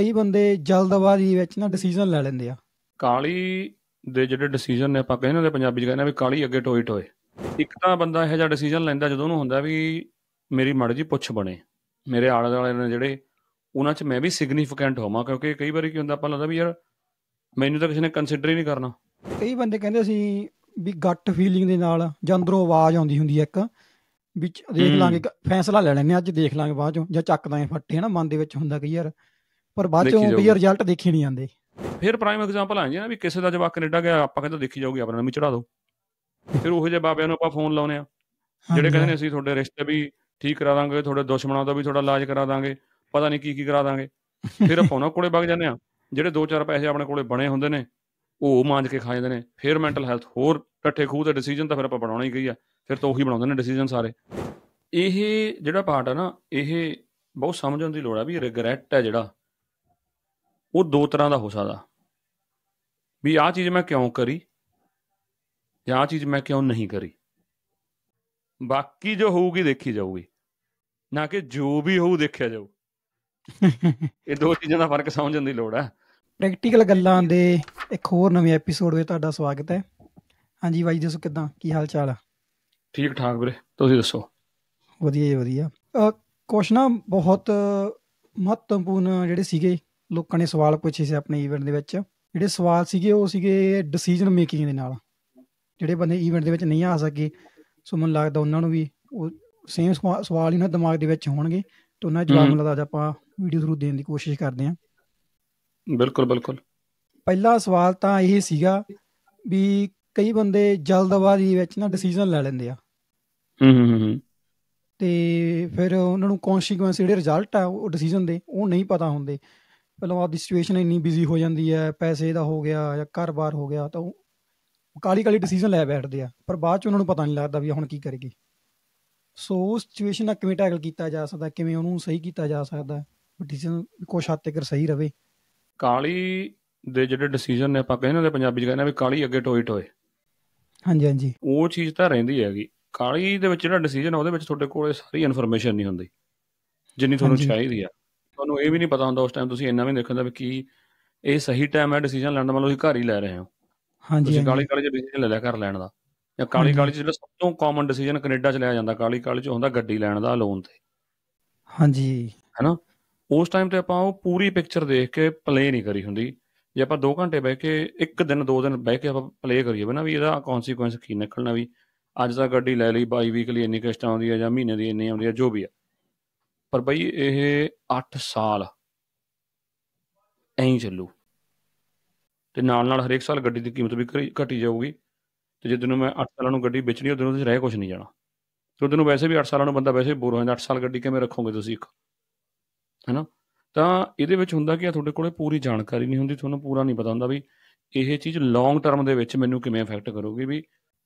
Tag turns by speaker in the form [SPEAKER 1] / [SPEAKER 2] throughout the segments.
[SPEAKER 1] ਕਈ ਬੰਦੇ ਜਲਦਬਾਜ਼ੀ ਵਿੱਚ ਨਾ ਡਿਸੀਜਨ ਲੈ ਲੈਂਦੇ ਆ
[SPEAKER 2] ਕਾਲੀ ਦੇ ਜਿਹੜੇ ਡਿਸੀਜਨ ਨੇ ਆਪਾਂ ਕਹਿੰਦੇ ਨੇ ਪੰਜਾਬੀ ਚ ਕਹਿੰਦੇ ਵੀ ਕਾਲੀ ਅੱਗੇ ਟੋਏ ਟੋਏ ਇੱਕ ਤਾਂ ਬੰਦਾ ਇਹ ਜਿਹੜਾ ਡਿਸੀਜਨ ਲੈਂਦਾ ਜਦੋਂ ਉਹਨੂੰ ਹੁੰਦਾ ਵੀ ਮੇਰੀ ਮਰਜ਼ੀ ਪੁੱਛ ਬਣੇ ਮੇਰੇ ਆਲੇ ਦੁਆਲੇ ਨੇ ਜਿਹੜੇ ਉਹਨਾਂ 'ਚ ਮੈਂ ਵੀ ਸਿਗਨੀਫੀਕੈਂਟ ਹੋਵਾਂ ਕਿਉਂਕਿ ਕਈ ਵਾਰੀ ਕੀ ਹੁੰਦਾ ਆਪਾਂ ਲੱਗਦਾ ਵੀ ਯਾਰ ਮੈਨੂੰ ਤਾਂ ਕਿਸੇ ਨੇ ਕੰਸੀਡਰ ਹੀ ਨਹੀਂ ਕਰਨਾ ਕਈ
[SPEAKER 1] ਬੰਦੇ ਕਹਿੰਦੇ ਸੀ ਵੀ ਗੱਟ ਫੀਲਿੰਗ ਦੇ ਨਾਲ ਜਾਂ ਅੰਦਰੋਂ ਆਵਾਜ਼ ਆਉਂਦੀ ਹੁੰਦੀ ਹੈ ਇੱਕ ਵਿੱਚ ਦੇਖ ਲਾਂਗੇ ਫੈਸਲਾ ਲੈ ਲੈਣੇ ਅੱਜ ਦੇਖ ਲਾਂਗੇ ਬਾਅਦ ਚੋਂ ਜਾਂ ਚੱਕਦਾ ਐ ਫੱਟੇ ਹਨਾ ਮਨ ਦੇ ਵਿੱਚ ਹੁੰਦਾ ਕਿ ਯਾਰ ਪਰ ਬਾਅਦ ਚੋਂ ਵੀ ਰਿਜ਼ਲਟ ਦੇਖੇ ਨਹੀਂ ਜਾਂਦੇ
[SPEAKER 2] ਫਿਰ ਪ੍ਰਾਈਮ ਐਗਜ਼ਾਮਪਲ ਆ ਜੀ ਨਾ ਵੀ ਕਿਸੇ ਦਾ ਜਵਾਬ ਕੈਨੇਡਾ ਗਿਆ ਆਪਾਂ ਕਹਿੰਦਾ ਦੇਖੀ ਜਾਊਗੀ ਆਪਣਾ ਵੀ ਚੜਾ ਦੋ ਫਿਰ ਉਹੋ ਜਿਹੇ ਬਾਬਿਆਂ ਨੂੰ ਆਪਾਂ ਫੋਨ ਲਾਉਨੇ ਆ ਜਿਹੜੇ ਕਹਿੰਦੇ ਨੇ ਅਸੀਂ ਤੁਹਾਡੇ ਰਿਸ਼ਤੇ ਵੀ ਠੀਕ ਕਰਾ ਦਾਂਗੇ ਤੁਹਾਡੇ ਦੁਸ਼ਮਣਾਂ ਦਾ ਵੀ ਤੁਹਾਡਾ ਇਲਾਜ ਕਰਾ ਦਾਂਗੇ ਪਤਾ ਨਹੀਂ ਕੀ ਕੀ ਕਰਾ ਦਾਂਗੇ ਫਿਰ ਆਪਾਂ ਉਹਨਾਂ ਕੋਲੇ ਵਗ ਜਾਂਦੇ ਆ ਜਿਹੜੇ 2-4 ਪੈਸੇ ਆਪਣੇ ਕੋਲੇ ਬਣੇ ਹੁੰਦੇ ਨੇ ਉਹ ਮਾਂਜ ਕੇ ਖਾ ਜਾਂਦੇ ਨੇ ਫਿਰ ਮੈਂਟਲ ਹੈਲਥ ਹੋਰ ਟੱਠੇ ਖੂਹ ਤੇ ਡਿਸੀਜਨ ਤਾਂ ਫਿਰ ਆਪਾਂ ਬਣਾਉਣਾ ਹੀ ਗਈ ਆ ਫਿਰ ਤਾਂ ਉਹੀ ਬਣਾਉਂਦੇ ਨੇ ਡਿਸੀਜਨ ਸਾਰੇ ਇਹ ਜਿਹੜਾ ਪਾਰਟ ਆ ਨਾ ਇਹ ਬਹੁਤ ਸਮਝਣ ਦੀ ਲੋੜ ਆ ਵੀ ਰਿਗਰੈਟ ਹੈ ਜਿਹੜਾ ਉਹ ਦੋ ਤਰ੍ਹਾਂ ਦਾ ਹੋ ਸਕਦਾ ਵੀ ਆਹ ਚੀਜ਼ ਮੈਂ ਕਿਉਂ ਕਰੀ ਜਾਂ ਆਹ ਚੀਜ਼ ਮੈਂ ਕਿਉਂ ਨਹੀਂ ਕਰੀ ਬਾਕੀ ਜੋ ਹੋਊਗੀ ਦੇਖੀ ਜਾਊਗੀ ਨਾ ਕਿ ਜੋ ਵੀ ਹੋਊ ਦੇਖਿਆ ਜਾਊ ਇਹ ਦੋ ਚੀਜ਼ਾਂ ਦਾ ਫਰਕ ਸਮਝਣ ਦੀ ਲੋੜ ਹੈ
[SPEAKER 1] ਪ੍ਰੈਕਟੀਕਲ ਗੱਲਾਂ ਦੇ ਇੱਕ ਹੋਰ ਨਵੇਂ ਐਪੀਸੋਡ ਵਿੱਚ ਤੁਹਾਡਾ ਸਵਾਗਤ ਹੈ ਹਾਂਜੀ ਬਾਈ ਦੱਸੋ ਕਿਦਾਂ ਕੀ ਹਾਲ ਚਾਲ ਆ
[SPEAKER 2] ਠੀਕ ਠਾਕ ਵੀਰੇ ਤੁਸੀਂ ਦੱਸੋ ਵਧੀਆ ਜੀ
[SPEAKER 1] ਵਧੀਆ ਕੁਛ ਨਾ ਬਹੁਤ ਮਹੱਤਵਪੂਰਨ ਜਿਹੜੇ ਸੀਗੇ ਲੋਕਾਂ ਨੇ ਸਵਾਲ ਪੁੱਛੇ ਸੀ ਆਪਣੇ ਈਵੈਂਟ ਦੇ ਵਿੱਚ ਜਿਹੜੇ ਸਵਾਲ ਸੀਗੇ ਉਹ ਸੀਗੇ ਡਿਸੀਜਨ ਮੇਕਿੰਗ ਦੇ ਨਾਲ ਜਿਹੜੇ ਬੰਦੇ ਈਵੈਂਟ ਦੇ ਵਿੱਚ ਨਹੀਂ ਆ ਸਕੇ ਸੋ ਮੈਨੂੰ ਲੱਗਦਾ ਉਹਨਾਂ ਨੂੰ ਵੀ ਉਹ ਸੇਮ ਸਵਾਲ ਹੀ ਨਾ ਦਿਮਾਗ ਦੇ ਵਿੱਚ ਹੋਣਗੇ ਤੇ ਉਹਨਾਂ ਜਵਾਬ ਮਿਲਦਾ ਅੱਜ ਆਪਾਂ ਵੀਡੀਓ ਥਰੂ ਦੇਣ ਦੀ ਕੋਸ਼ਿਸ਼ ਕਰਦੇ ਹਾਂ ਬਿਲਕੁਲ ਬਿਲਕੁਲ ਪਹਿਲਾ ਸਵਾਲ ਤਾਂ ਇਹ ਸੀਗਾ ਵੀ ਕਈ ਬੰਦੇ ਜਲਦਬਾਜ਼ੀ ਵਿੱਚ ਨਾ ਡਿਸੀਜਨ ਲੈ ਲੈਂਦੇ ਆ ਹੂੰ ਹੂੰ ਹੂੰ ਤੇ ਫਿਰ ਉਹਨਾਂ ਨੂੰ ਕੌਨਸੀਕੁਐਂਸ ਜਿਹੜੇ ਰਿਜ਼ਲਟ ਆ ਉਹ ਡਿਸੀਜਨ ਦੇ ਉਹ ਨਹੀਂ ਪਤਾ ਹੁੰਦੇ ਪਹਿਲਾਂ ਆਪਦੀ ਸਿਚੁਏਸ਼ਨ ਇੰਨੀ ਬਿਜ਼ੀ ਹੋ ਜਾਂਦੀ ਹੈ ਪੈਸੇ ਦਾ ਹੋ ਗਿਆ ਜਾਂ ਘਰ-ਬਾਰ ਹੋ ਗਿਆ ਤਾਂ ਉਹ ਕਾਲੀ-ਕਾਲੀ ਡਿਸੀਜਨ ਲੈ ਬੈਠਦੇ ਆ ਪਰ ਬਾਅਦ ਚ ਉਹਨਾਂ ਨੂੰ ਪਤਾ ਨਹੀਂ ਲੱਗਦਾ ਵੀ ਹੁਣ ਕੀ ਕਰੀਏ ਸੋ ਉਸ ਸਿਚੁਏਸ਼ਨ ਨਾਲ ਕਿਵੇਂ ਟੈਕਲ ਕੀਤਾ ਜਾ ਸਕਦਾ ਕਿਵੇਂ ਉਹਨੂੰ ਸਹੀ ਕੀਤਾ ਜਾ ਸਕਦਾ ਡਿਸੀਜਨ ਕੁਝ ਹੱਦ ਤੱਕ ਸਹੀ ਰਵੇ
[SPEAKER 2] ਕਾਲੀ ਦੇ ਜਿਹੜੇ ਡਿਸੀਜਨ ਨੇ ਆਪਾਂ ਕਹਿੰਦੇ ਨੇ ਪੰਜਾਬੀ ਚ ਕਹਿੰਦੇ ਵੀ ਕਾਲੀ ਅੱਗੇ ਟੋਏ ਟੋਏ ਹਾਂਜੀ ਹਾਂਜੀ ਉਹ ਚੀਜ਼ ਤਾਂ ਰਹਿੰਦੀ ਹੈਗੀ ਕਾਲੀ ਦੇ ਵਿੱਚ ਜਿਹੜਾ ਡਿਸੀਜਨ ਉਹਦੇ ਵਿੱਚ ਤੁਹਾਡੇ ਕੋਲੇ ਸਾਰੀ ਇਨਫੋਰਮੇਸ਼ਨ ਨਹੀਂ ਹੁੰਦੀ ਜਿੰਨੀ ਤੁਹਾਨੂੰ ਚਾਹੀਦੀ ਆ ਤੁਹਾਨੂੰ ਇਹ ਵੀ ਨਹੀਂ ਪਤਾ ਹੁੰਦਾ ਉਸ ਟਾਈਮ ਤੁਸੀਂ ਇੰਨਾ ਵੀ ਦੇਖੋ ਵੀ ਕੀ ਇਹ ਸਹੀ ਟਾਈਮ ਹੈ ਡਿਸੀਜਨ ਲੈਣ ਦਾ ਮਤਲਬ ਤੁਸੀਂ ਘਰ ਹੀ ਲੈ ਰਹੇ ਹੋ
[SPEAKER 1] ਹਾਂਜੀ ਤੁਸੀਂ ਕਾਲੀ ਕਾਲੀ
[SPEAKER 2] ਚ ਡਿਸੀਜਨ ਲੈ ਲਿਆ ਘਰ ਲੈਣ ਦਾ ਜਾਂ ਕਾਲੀ ਕਾਲੀ ਚ ਜਿਹੜਾ ਸਭ ਤੋਂ ਕਾਮਨ ਡਿਸੀਜਨ ਕੈਨੇਡਾ ਚ ਲਿਆ ਜਾਂਦਾ ਕਾਲੀ ਕਾਲੀ ਚ ਹੁੰਦਾ ਗੱਡੀ ਲੈਣ ਦਾ ਲੋਨ ਤੇ ਹਾਂਜੀ ਹੈਨਾ ਉਸ ਟਾਈਮ ਤੇ ਆਪਾਂ ਉਹ ਪੂਰੀ ਪਿਕਚਰ ਦੇਖ ਕੇ ਪਲੇ ਨਹੀਂ ਕਰੀ ਹੁੰਦੀ ਜੇ ਆਪਾਂ 2 ਘੰਟੇ ਬਹਿ ਕੇ ਇੱਕ ਦਿਨ 2 ਦਿਨ ਬਹਿ ਕੇ ਆਪਾਂ ਪਲੇ ਕਰੀਏ ਬਣਾ ਵੀ ਇਹਦਾ ਕਨਸੀਕੁਐਂਸ ਕੀ ਨਿਕਲਣਾ ਵੀ ਅੱਜ ਦਾ ਗੱਡੀ ਲੈ ਲਈ 22 ਵੀਕ ਲਈ ਇੰਨੀ ਕਿਸ਼ਤ ਆਉਂਦੀ ਹੈ ਜਾਂ ਮਹੀਨੇ ਦੀ ਇੰਨੀ ਆਉਂਦੀ ਹੈ ਜੋ ਵੀ ਹੈ ਪਰ ਬਈ ਇਹ 8 ਸਾਲ ਐਂ ਚੱਲੂ ਤੇ ਨਾਲ ਨਾਲ ਹਰੇਕ ਸਾਲ ਗੱਡੀ ਦੀ ਕੀਮਤ ਵੀ ਘਟੀ ਜਾਊਗੀ ਤੇ ਜਦੋਂ ਨੂੰ ਮੈਂ 8 ਸਾਲਾਂ ਨੂੰ ਗੱਡੀ ਵੇਚਣੀ ਉਹਦੋਂ ਉਹਦੇ ਰਹਿ ਕੁਝ ਨਹੀਂ ਜਾਣਾ ਤੇ ਉਹਦੋਂ ਵੈਸੇ ਵੀ 8 ਸਾਲਾਂ ਨੂੰ ਬੰਦਾ ਵੈਸੇ ਬੋਰ ਹੋ ਜਾਂਦਾ 8 ਸਾਲ ਗੱਡੀ ਕਿਵੇਂ ਰੱਖੋਗੇ ਤੁਸੀਂ ਇੱਕ ਹੈਨਾ ਤਾਂ ਇਹਦੇ ਵਿੱਚ ਹੁੰਦਾ ਕਿ ਆ ਤੁਹਾਡੇ ਕੋਲੇ ਪੂਰੀ ਜਾਣਕਾਰੀ ਨਹੀਂ ਹੁੰਦੀ ਤੁਹਾਨੂੰ ਪੂਰਾ ਨਹੀਂ ਪਤਾ ਹੁੰਦਾ ਵੀ ਇਹ ਚੀਜ਼ ਲੌਂਗ ਟਰਮ ਦੇ ਵਿੱਚ ਮੈਨੂੰ ਕਿਵੇਂ ਇਫੈਕਟ ਕਰੂਗੀ ਵੀ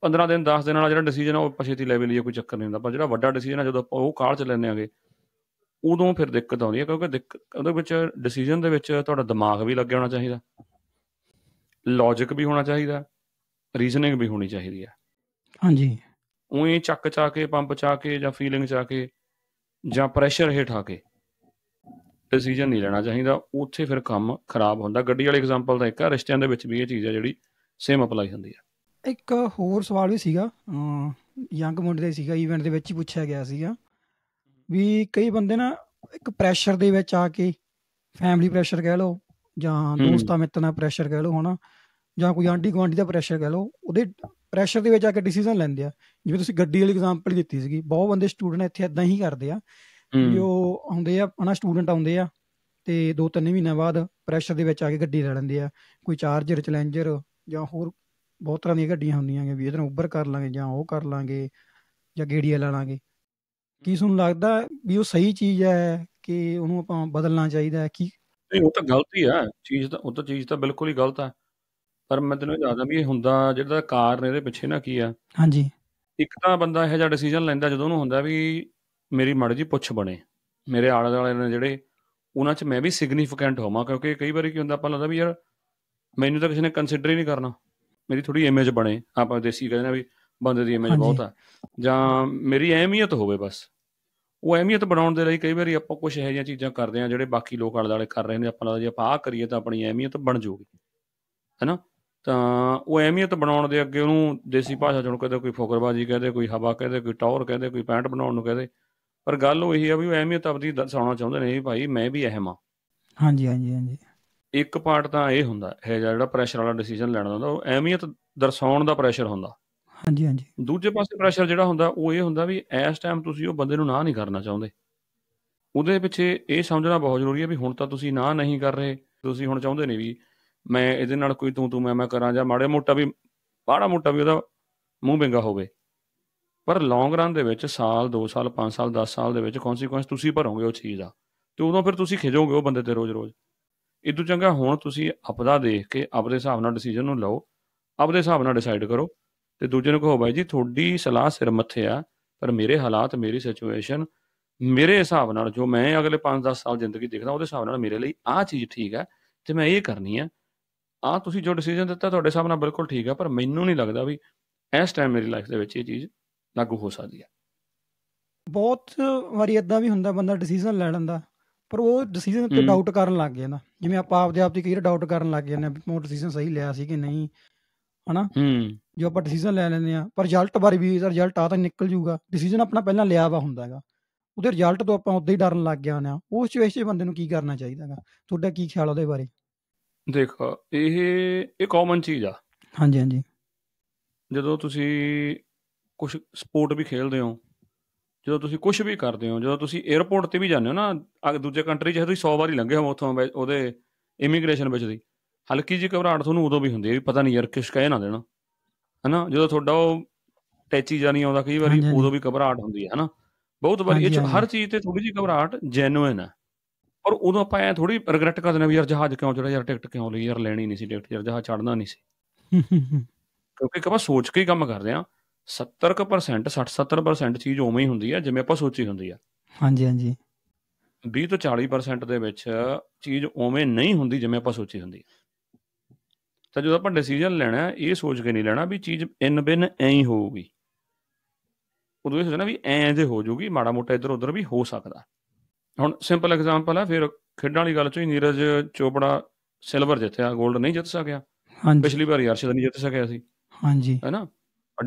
[SPEAKER 2] 15 ਦਿਨ 10 ਦਿਨ ਵਾਲਾ ਜਿਹੜਾ ਡਿਸੀਜਨ ਆ ਉਹ ਪਛੇਤੀ ਲੈ ਲਈਏ ਕੋਈ ਚੱਕਰ ਨਹੀਂ ਹੁੰਦਾ ਪਰ ਜਿਹੜਾ ਵੱਡਾ ਡਿਸੀਜਨ ਆ ਜਦੋਂ ਆਪਾਂ ਉਹ ਕਾਲ ਚ ਲੈਨੇ ਆਗੇ ਉਦੋਂ ਫਿਰ ਦਿੱਕਤ ਆਉਂਦੀ ਹੈ ਕਿਉਂਕਿ ਦਿੱਕਤ ਉਹਦੇ ਵਿੱਚ ਡਿਸੀਜਨ ਦੇ ਵਿੱਚ ਤੁਹਾਡਾ ਦਿਮਾਗ ਵੀ ਲੱਗਿਆ ਹੋਣਾ ਚਾਹੀਦਾ ਲੌਜੀਕ ਵੀ ਹੋਣਾ ਚਾਹੀਦਾ ਰੀਜ਼ਨਿੰਗ ਵੀ ਹੋਣੀ ਚਾਹੀਦੀ ਹੈ ਹਾਂਜੀ ਉਹੀ ਚੱਕ ਚਾ ਕੇ ਪੰਪ ਚਾ ਕੇ ਜਾਂ ਫੀਲਿੰਗ ਚਾ ਕੇ ਜਾਂ ਪ੍ਰੈਸ਼ਰ ਹੇਠ ਆ ਕੇ ਡਿਸੀਜਨ ਨਹੀਂ ਲੈਣਾ ਚਾਹੀਦਾ ਉੱਥੇ ਫਿਰ ਕੰਮ ਖਰਾਬ ਹੁੰਦਾ ਗੱਡੀ ਵਾਲੇ ਐਗਜ਼ਾਮਪਲ ਦਾ ਇੱਕ ਆ ਰਿਸ਼ਤਿਆਂ ਦੇ ਵਿੱਚ ਵੀ ਇਹ ਚੀਜ਼ ਹੈ ਜਿਹੜੀ ਸੇਮ ਅਪਲਾਈ ਹੁੰਦੀ
[SPEAKER 1] ਹੈ ਇੱਕ ਹੋਰ ਸਵਾਲ ਵੀ ਸੀਗਾ ਯੰਗ ਮੁੰਡੇ ਦਾ ਸੀਗਾ ਇਵੈਂਟ ਦੇ ਵਿੱਚ ਹੀ ਪੁੱਛਿਆ ਗਿਆ ਸੀਗਾ ਵੀ ਕਈ ਬੰਦੇ ਨਾ ਇੱਕ ਪ੍ਰੈਸ਼ਰ ਦੇ ਵਿੱਚ ਆ ਕੇ ਫੈਮਿਲੀ ਪ੍ਰੈਸ਼ਰ ਕਹਿ ਲਓ ਜਾਂ ਦੋਸਤਾਂ ਮਿੱਤਰਾਂ ਦਾ ਪ੍ਰੈਸ਼ਰ ਕਹਿ ਲਓ ਹਨਾ ਜਾਂ ਕੋਈ ਆਂਟੀ ਗਵਾਂਟੀ ਦਾ ਪ੍ਰੈਸ਼ਰ ਕਹਿ ਲਓ ਉਹਦੇ ਪ੍ਰੈਸ਼ਰ ਦੇ ਵਿੱਚ ਆ ਕੇ ਡਿਸੀਜਨ ਲੈਂਦੇ ਆ ਜਿਵੇਂ ਤੁਸੀਂ ਗੱਡੀ ਵਾਲੀ ਐਗਜ਼ਾਮਪਲ ਦਿੱਤੀ ਸੀਗੀ ਬਹੁਤ ਬੰਦੇ ਸਟੂਡੈਂਟ ਇੱਥੇ ਇਦਾਂ ਹੀ ਕਰਦੇ ਆ ਜੋ ਉਹ ਆਉਂਦੇ ਆ ਹਨਾ ਸਟੂਡੈਂਟ ਆਉਂਦੇ ਆ ਤੇ 2-3 ਮਹੀਨਿਆਂ ਬਾਅਦ ਪ੍ਰੈਸ਼ਰ ਦੇ ਵਿੱਚ ਆ ਕੇ ਗੱਡੀ ਲੈ ਲੈਂਦੇ ਆ ਕੋਈ ਚਾਰਜਰ ਚੈਲੰਜਰ ਜਾਂ ਹੋਰ ਬਹੁਤ ਤਰ੍ਹਾਂ ਦੀਆਂ ਗੱਡੀਆਂ ਹੁੰਦੀਆਂ ਨੇ ਵੀ ਇਹਦਾਂ ਉੱਬਰ ਕਰ ਲਾਂਗੇ ਜਾਂ ਉਹ ਕਰ ਲਾਂਗੇ ਜਾਂ ਗੇੜੀਆ ਲਾ ਲਾਂਗੇ ਕੀ ਤੁਹਾਨੂੰ ਲੱਗਦਾ ਵੀ ਉਹ ਸਹੀ ਚੀਜ਼ ਹੈ ਕਿ ਉਹਨੂੰ ਆਪਾਂ ਬਦਲਣਾ ਚਾਹੀਦਾ ਹੈ ਕੀ
[SPEAKER 2] ਨਹੀਂ ਉਹ ਤਾਂ ਗਲਤ ਹੀ ਆ ਚੀਜ਼ ਤਾਂ ਉਹ ਤਾਂ ਚੀਜ਼ ਤਾਂ ਬਿਲਕੁਲ ਹੀ ਗਲਤ ਆ ਪਰ ਮੈਂ ਤੈਨੂੰ ਦੱਸਦਾ ਵੀ ਇਹ ਹੁੰਦਾ ਜਿਹੜਾ ਕਾਰਨ ਇਹਦੇ ਪਿੱਛੇ ਨਾ ਕੀ ਆ ਹਾਂਜੀ ਇੱਕ ਤਾਂ ਬੰਦਾ ਇਹ ਜਿਹੜਾ ਡਿਸੀਜਨ ਲੈਂਦਾ ਜਦੋਂ ਉਹਨੂੰ ਹੁੰਦਾ ਵੀ ਮੇਰੀ ਮੜ ਜੀ ਪੁੱਛ ਬਣੇ ਮੇਰੇ ਆਲੇ ਦਾਲੇ ਨੇ ਜਿਹੜੇ ਉਹਨਾਂ 'ਚ ਮੈਂ ਵੀ ਸਿਗਨੀਫੀਕੈਂਟ ਹੋਵਾਂ ਕਿਉਂਕਿ ਕਈ ਵਾਰੀ ਕੀ ਹੁੰਦਾ ਆਪਾਂ ਲੱਗਦਾ ਵੀ ਯਾਰ ਮੈਨੂੰ ਤਾਂ ਕਿਸੇ ਨੇ ਕੰਸੀਡਰ ਹੀ ਨਹੀਂ ਕਰਨਾ ਮੇਰੀ ਥੋੜੀ ਇਮੇਜ ਬਣੇ ਆਪਾਂ ਦੇਸੀ ਕਹਿੰਦੇ ਨੇ ਵੀ ਬੰਦੇ ਦੀ ਇਮੇਜ ਬਹੁਤ ਆ ਜਾਂ ਮੇਰੀ ਅਹਿਮੀਅਤ ਹੋਵੇ ਬਸ ਉਹ ਅਹਿਮੀਅਤ ਬਣਾਉਣ ਦੇ ਲਈ ਕਈ ਵਾਰੀ ਆਪਾਂ ਕੁਝ ਇਹੋ ਜਿਹੀਆਂ ਚੀਜ਼ਾਂ ਕਰਦੇ ਆ ਜਿਹੜੇ ਬਾਕੀ ਲੋਕ ਆਲੇ ਦਾਲੇ ਕਰ ਰਹੇ ਨੇ ਆਪਾਂ ਲੱਗਦਾ ਜੇ ਆਪਾਂ ਆ ਕਰੀਏ ਤਾਂ ਆਪਣੀ ਅਹਿਮੀਅਤ ਬਣ ਜਾਊਗੀ ਹੈਨਾ ਤਾਂ ਉਹ ਅਹਿਮੀਅਤ ਬਣਾਉਣ ਦੇ ਅੱਗੇ ਉਹਨੂੰ ਦੇਸੀ ਭਾਸ਼ਾ ਚੋਂ ਕਹਿੰਦੇ ਕੋਈ ਫੋਕਰਬਾਜੀ ਕਹਿੰਦੇ ਕੋਈ ਹਵਾ ਕਹਿੰਦੇ ਕੋਈ ਟੌਰ ਕਹਿੰਦੇ ਕੋਈ ਪੈਂਟ ਬਣਾਉਣ ਨੂੰ ਕਹਿੰਦੇ ਪਰ ਗੱਲ ਉਹ ਇਹ ਆ ਵੀ ਉਹ ਅਹਿਮੀਅਤ ਆਪਦੀ ਦਰਸਾਉਣਾ ਚਾਹੁੰਦੇ ਨੇ ਵੀ ਭਾਈ ਮੈਂ ਵੀ ਅਹਿਮ ਆ
[SPEAKER 1] ਹਾਂਜੀ ਹਾਂਜੀ ਹਾਂਜੀ
[SPEAKER 2] ਇੱਕ ਪਾਰਟ ਤਾਂ ਇਹ ਹੁੰਦਾ ਹੈ ਜਿਹੜਾ ਪ੍ਰੈਸ਼ਰ ਵਾਲਾ ਡਿਸੀਜਨ ਲੈਣਾ ਹੁੰਦਾ ਉਹ ਅਹਿਮੀਅਤ ਦਰਸਾਉਣ ਦਾ ਪ੍ਰੈਸ਼ਰ ਹੁੰਦਾ ਹਾਂਜੀ ਹਾਂਜੀ ਦੂਜੇ ਪਾਸੇ ਪ੍ਰੈਸ਼ਰ ਜਿਹੜਾ ਹੁੰਦਾ ਉਹ ਇਹ ਹੁੰਦਾ ਵੀ ਇਸ ਟਾਈਮ ਤੁਸੀਂ ਉਹ ਬੰਦੇ ਨੂੰ ਨਾ ਨਹੀਂ ਕਰਨਾ ਚਾਹੁੰਦੇ ਉਹਦੇ ਪਿੱਛੇ ਇਹ ਸਮਝਣਾ ਬਹੁਤ ਜ਼ਰੂਰੀ ਹੈ ਵੀ ਹੁਣ ਤਾਂ ਤੁਸੀਂ ਨਾ ਨਹੀਂ ਕਰ ਰਹੇ ਤੁਸੀਂ ਹੁਣ ਚਾਹੁੰਦੇ ਨਹੀਂ ਵੀ ਮੈਂ ਇਹਦੇ ਨਾਲ ਕੋਈ ਤੂੰ ਤੂੰ ਮੈਂ ਮੈਂ ਕਰਾਂ ਜਾਂ ਮਾੜੇ ਮੋਟਾ ਵੀ ਬਾੜਾ ਮੋਟਾ ਵੀ ਉਹਦਾ ਮੂੰਹ ਬੈਂਗਾ ਹੋਵੇ ਪਰ ਲੌਂਗ ਰਨ ਦੇ ਵਿੱਚ ਸਾਲ 2 ਸਾਲ 5 ਸਾਲ 10 ਸਾਲ ਦੇ ਵਿੱਚ ਕਨਸੀਕੁਐਂਸ ਤੁਸੀਂ ਭਰੋਗੇ ਉਹ ਚੀਜ਼ ਦਾ ਤੇ ਉਦੋਂ ਫਿਰ ਤੁਸੀਂ ਖਿਜੋਗੇ ਉਹ ਬੰਦੇ ਤੇ ਰੋਜ਼-ਰੋਜ਼ ਇਦੋਂ ਚੰਗਾ ਹੁਣ ਤੁਸੀਂ ਆਪਦਾ ਦੇਖ ਕੇ ਆਪਦੇ ਹਿਸਾਬ ਨਾਲ ਡਿਸੀਜਨ ਨੂੰ ਲਓ ਆਪਦੇ ਹਿਸਾਬ ਨਾਲ ਡਿਸਾਈਡ ਕਰੋ ਤੇ ਦੂਜੇ ਨੂੰ ਕਹੋ ਬਾਈ ਜੀ ਤੁਹਾਡੀ ਸਲਾਹ ਸਿਰ ਮੱਥੇ ਆ ਪਰ ਮੇਰੇ ਹਾਲਾਤ ਮੇਰੀ ਸਿਚੁਏਸ਼ਨ ਮੇਰੇ ਹਿਸਾਬ ਨਾਲ ਜੋ ਮੈਂ ਅਗਲੇ 5-10 ਸਾਲ ਜ਼ਿੰਦਗੀ ਦੇਖਦਾ ਉਹਦੇ ਹਿਸਾਬ ਨਾਲ ਮੇਰੇ ਲਈ ਆਹ ਚੀਜ਼ ਠੀਕ ਹੈ ਤੇ ਮੈਂ ਇਹ ਕਰਨੀ ਆ ਆ ਤੁਸੀਂ ਜੋ ਡਿਸੀਜਨ ਦਿੱਤਾ ਤੁਹਾਡੇ ਹਿਸਾਬ ਨਾਲ ਬਿਲਕੁਲ ਠੀਕ ਆ ਪਰ ਮੈਨੂੰ ਨਹੀਂ ਲੱਗਦਾ ਵੀ ਇਸ ਟਾਈਮ ਮੇਰੀ ਲਾਈਫ ਦੇ ਵਿੱਚ ਇਹ ਚੀਜ਼ ਲਾਗੂ ਹੋ ਸਕਦੀ ਹੈ
[SPEAKER 1] ਬਹੁਤ ਵਾਰੀ ਇਦਾਂ ਵੀ ਹੁੰਦਾ ਬੰਦਾ ਡਿਸੀਜਨ ਲੈ ਲੈਂਦਾ ਪਰ ਉਹ ਡਿਸੀਜਨ ਤੇ ਡਾਊਟ ਕਰਨ ਲੱਗ ਜਾਂਦਾ ਜਿਵੇਂ ਆਪਾਂ ਆਪਦੇ ਆਪ ਦੀ ਕਈ ਡਾਊਟ ਕਰਨ ਲੱਗ ਜਾਂਦੇ ਆ ਮੈਂ ਡਿਸੀਜਨ ਸਹੀ ਲਿਆ ਸੀ ਕਿ ਨਹੀਂ ਹਨਾ ਹੂੰ ਜੋ ਆਪਾਂ ਡਿਸੀਜਨ ਲੈ ਲੈਂਦੇ ਆ ਪਰ ਰਿਜ਼ਲਟ ਬਾਰੇ ਵੀ ਰਿਜ਼ਲਟ ਆ ਤਾਂ ਨਿਕਲ ਜੂਗਾ ਡਿਸੀਜਨ ਆਪਣਾ ਪਹਿਲਾਂ ਲਿਆ ਵਾ ਹੁੰਦਾ ਹੈਗਾ ਉਹਦੇ ਰਿਜ਼ਲਟ ਤੋਂ ਆਪਾਂ ਉਦਾਂ ਹੀ ਡਰਨ ਲੱਗ ਗਿਆ ਨਾ ਉਸ ਸਿਚੁਏਸ਼ਨ ਬੰਦੇ ਨੂੰ ਕੀ ਕਰਨਾ ਚਾਹੀਦਾ ਹੈਗਾ ਤੁਹਾਡਾ ਕੀ ਖਿਆਲ ਉਹਦੇ ਬਾਰੇ
[SPEAKER 2] ਦੇਖੋ ਇਹ ਇਹ ਕਾਮਨ ਚੀਜ਼ ਆ ਹਾਂਜੀ ਹਾਂਜੀ ਜਦੋਂ ਤੁਸੀਂ ਕੁਝ ਸਪੋਰਟ ਵੀ ਖੇਡਦੇ ਹੋ ਜਦੋਂ ਤੁਸੀਂ ਕੁਝ ਵੀ ਕਰਦੇ ਹੋ ਜਦੋਂ ਤੁਸੀਂ 에어ਪੋਰਟ ਤੇ ਵੀ ਜਾਂਦੇ ਹੋ ਨਾ ਦੂਜੇ ਕੰਟਰੀ ਚ ਤੁਸੀਂ 100 ਵਾਰੀ ਲੰਘੇ ਹੋ ਉਥੋਂ ਉਹਦੇ ਇਮੀਗ੍ਰੇਸ਼ਨ ਵਿੱਚ ਦੀ ਹਲਕੀ ਜੀ ਘਬਰਾਹਟ ਤੁਹਾਨੂੰ ਉਦੋਂ ਵੀ ਹੁੰਦੀ ਹੈ ਵੀ ਪਤਾ ਨਹੀਂ ਯਾਰ ਕਿਸ ਕਹਿ ਨਾ ਦੇਣਾ ਹਨਾ ਜਦੋਂ ਤੁਹਾਡਾ ਉਹ ਟੈਚੀ ਜਾਂ ਨਹੀਂ ਆਉਂਦਾ ਕਈ ਵਾਰੀ ਉਦੋਂ ਵੀ ਘਬਰਾਹਟ ਹੁੰਦੀ ਹੈ ਹਨਾ ਬਹੁਤ ਵਾਰੀ ਇਹ ਹਰ ਚੀਜ਼ ਤੇ ਥੋੜੀ ਜੀ ਘਬਰਾਹਟ ਜੈਨੂਇਨ ਹੈ ਔਰ ਉਦੋਂ ਆਪਾਂ ਐ ਥੋੜੀ ਰਿਗਰੈਟ ਕਰਦੇ ਨੇ ਵੀ ਯਾਰ ਜਹਾਜ਼ ਕਿਉਂ ਚੜਾ ਯਾਰ ਟਿਕਟ ਕਿਉਂ ਲਈ ਯਾਰ ਲੈਣੀ ਨਹੀਂ ਸੀ ਟਿਕਟ ਯਾਰ ਜਹਾਜ਼ ਚੜਨਾ ਨਹੀਂ ਸੀ ਕਿਉਂਕਿ ਕਬਾ ਸੋਚ ਕੇ ਹੀ ਕੰਮ ਕਰਦੇ ਆ 70% 60-70% ਚੀਜ਼ ਉਵੇਂ ਹੀ ਹੁੰਦੀ ਹੈ ਜਿਵੇਂ ਆਪਾਂ ਸੋਚੀ ਹੁੰਦੀ ਆ ਹਾਂਜੀ ਹਾਂਜੀ 20 ਤੋਂ 40% ਦੇ ਵਿੱਚ ਚੀਜ਼ ਉਵੇਂ ਨਹੀਂ ਹੁੰਦੀ ਜਿਵੇਂ ਆਪਾਂ ਸੋਚੀ ਹੁੰਦੀ ਹੈ ਤਾਂ ਜਦੋਂ ਆਪਾਂ ਡਿਸੀਜਨ ਲੈਣਾ ਇਹ ਸੋਚ ਕੇ ਨਹੀਂ ਲੈਣਾ ਵੀ ਚੀਜ਼ ਇਨ ਬਿਨ ਐਂ ਹੀ ਹੋਊਗੀ ਉਦੋਂ ਇਹ ਸੋਚਣਾ ਵੀ ਐਂ ਦੇ ਹੋ ਜਾਊਗੀ ਮਾੜਾ ਮੋਟਾ ਇੱਧਰ ਉੱਧਰ ਵੀ ਹੋ ਸਕਦਾ ਹੁਣ ਸਿੰਪਲ ਐਗਜ਼ਾਮਪਲ ਆ ਫਿਰ ਖੇਡਾਂ ਵਾਲੀ ਗੱਲ ਚੋਂ ਨੀਰਜ ਚੋਪੜਾ ਸਿਲਵਰ ਜਿੱਤਿਆ 골ਡ ਨਹੀਂ ਜਿੱਤ ਸਕਿਆ ਹਾਂਜੀ ਪਿਛਲੀ ਵਾਰ ਯਾਰਸ਼ਦ ਨਹੀਂ ਜਿੱਤ ਸਕਿਆ ਸੀ ਹਾਂਜੀ ਹੈਨਾ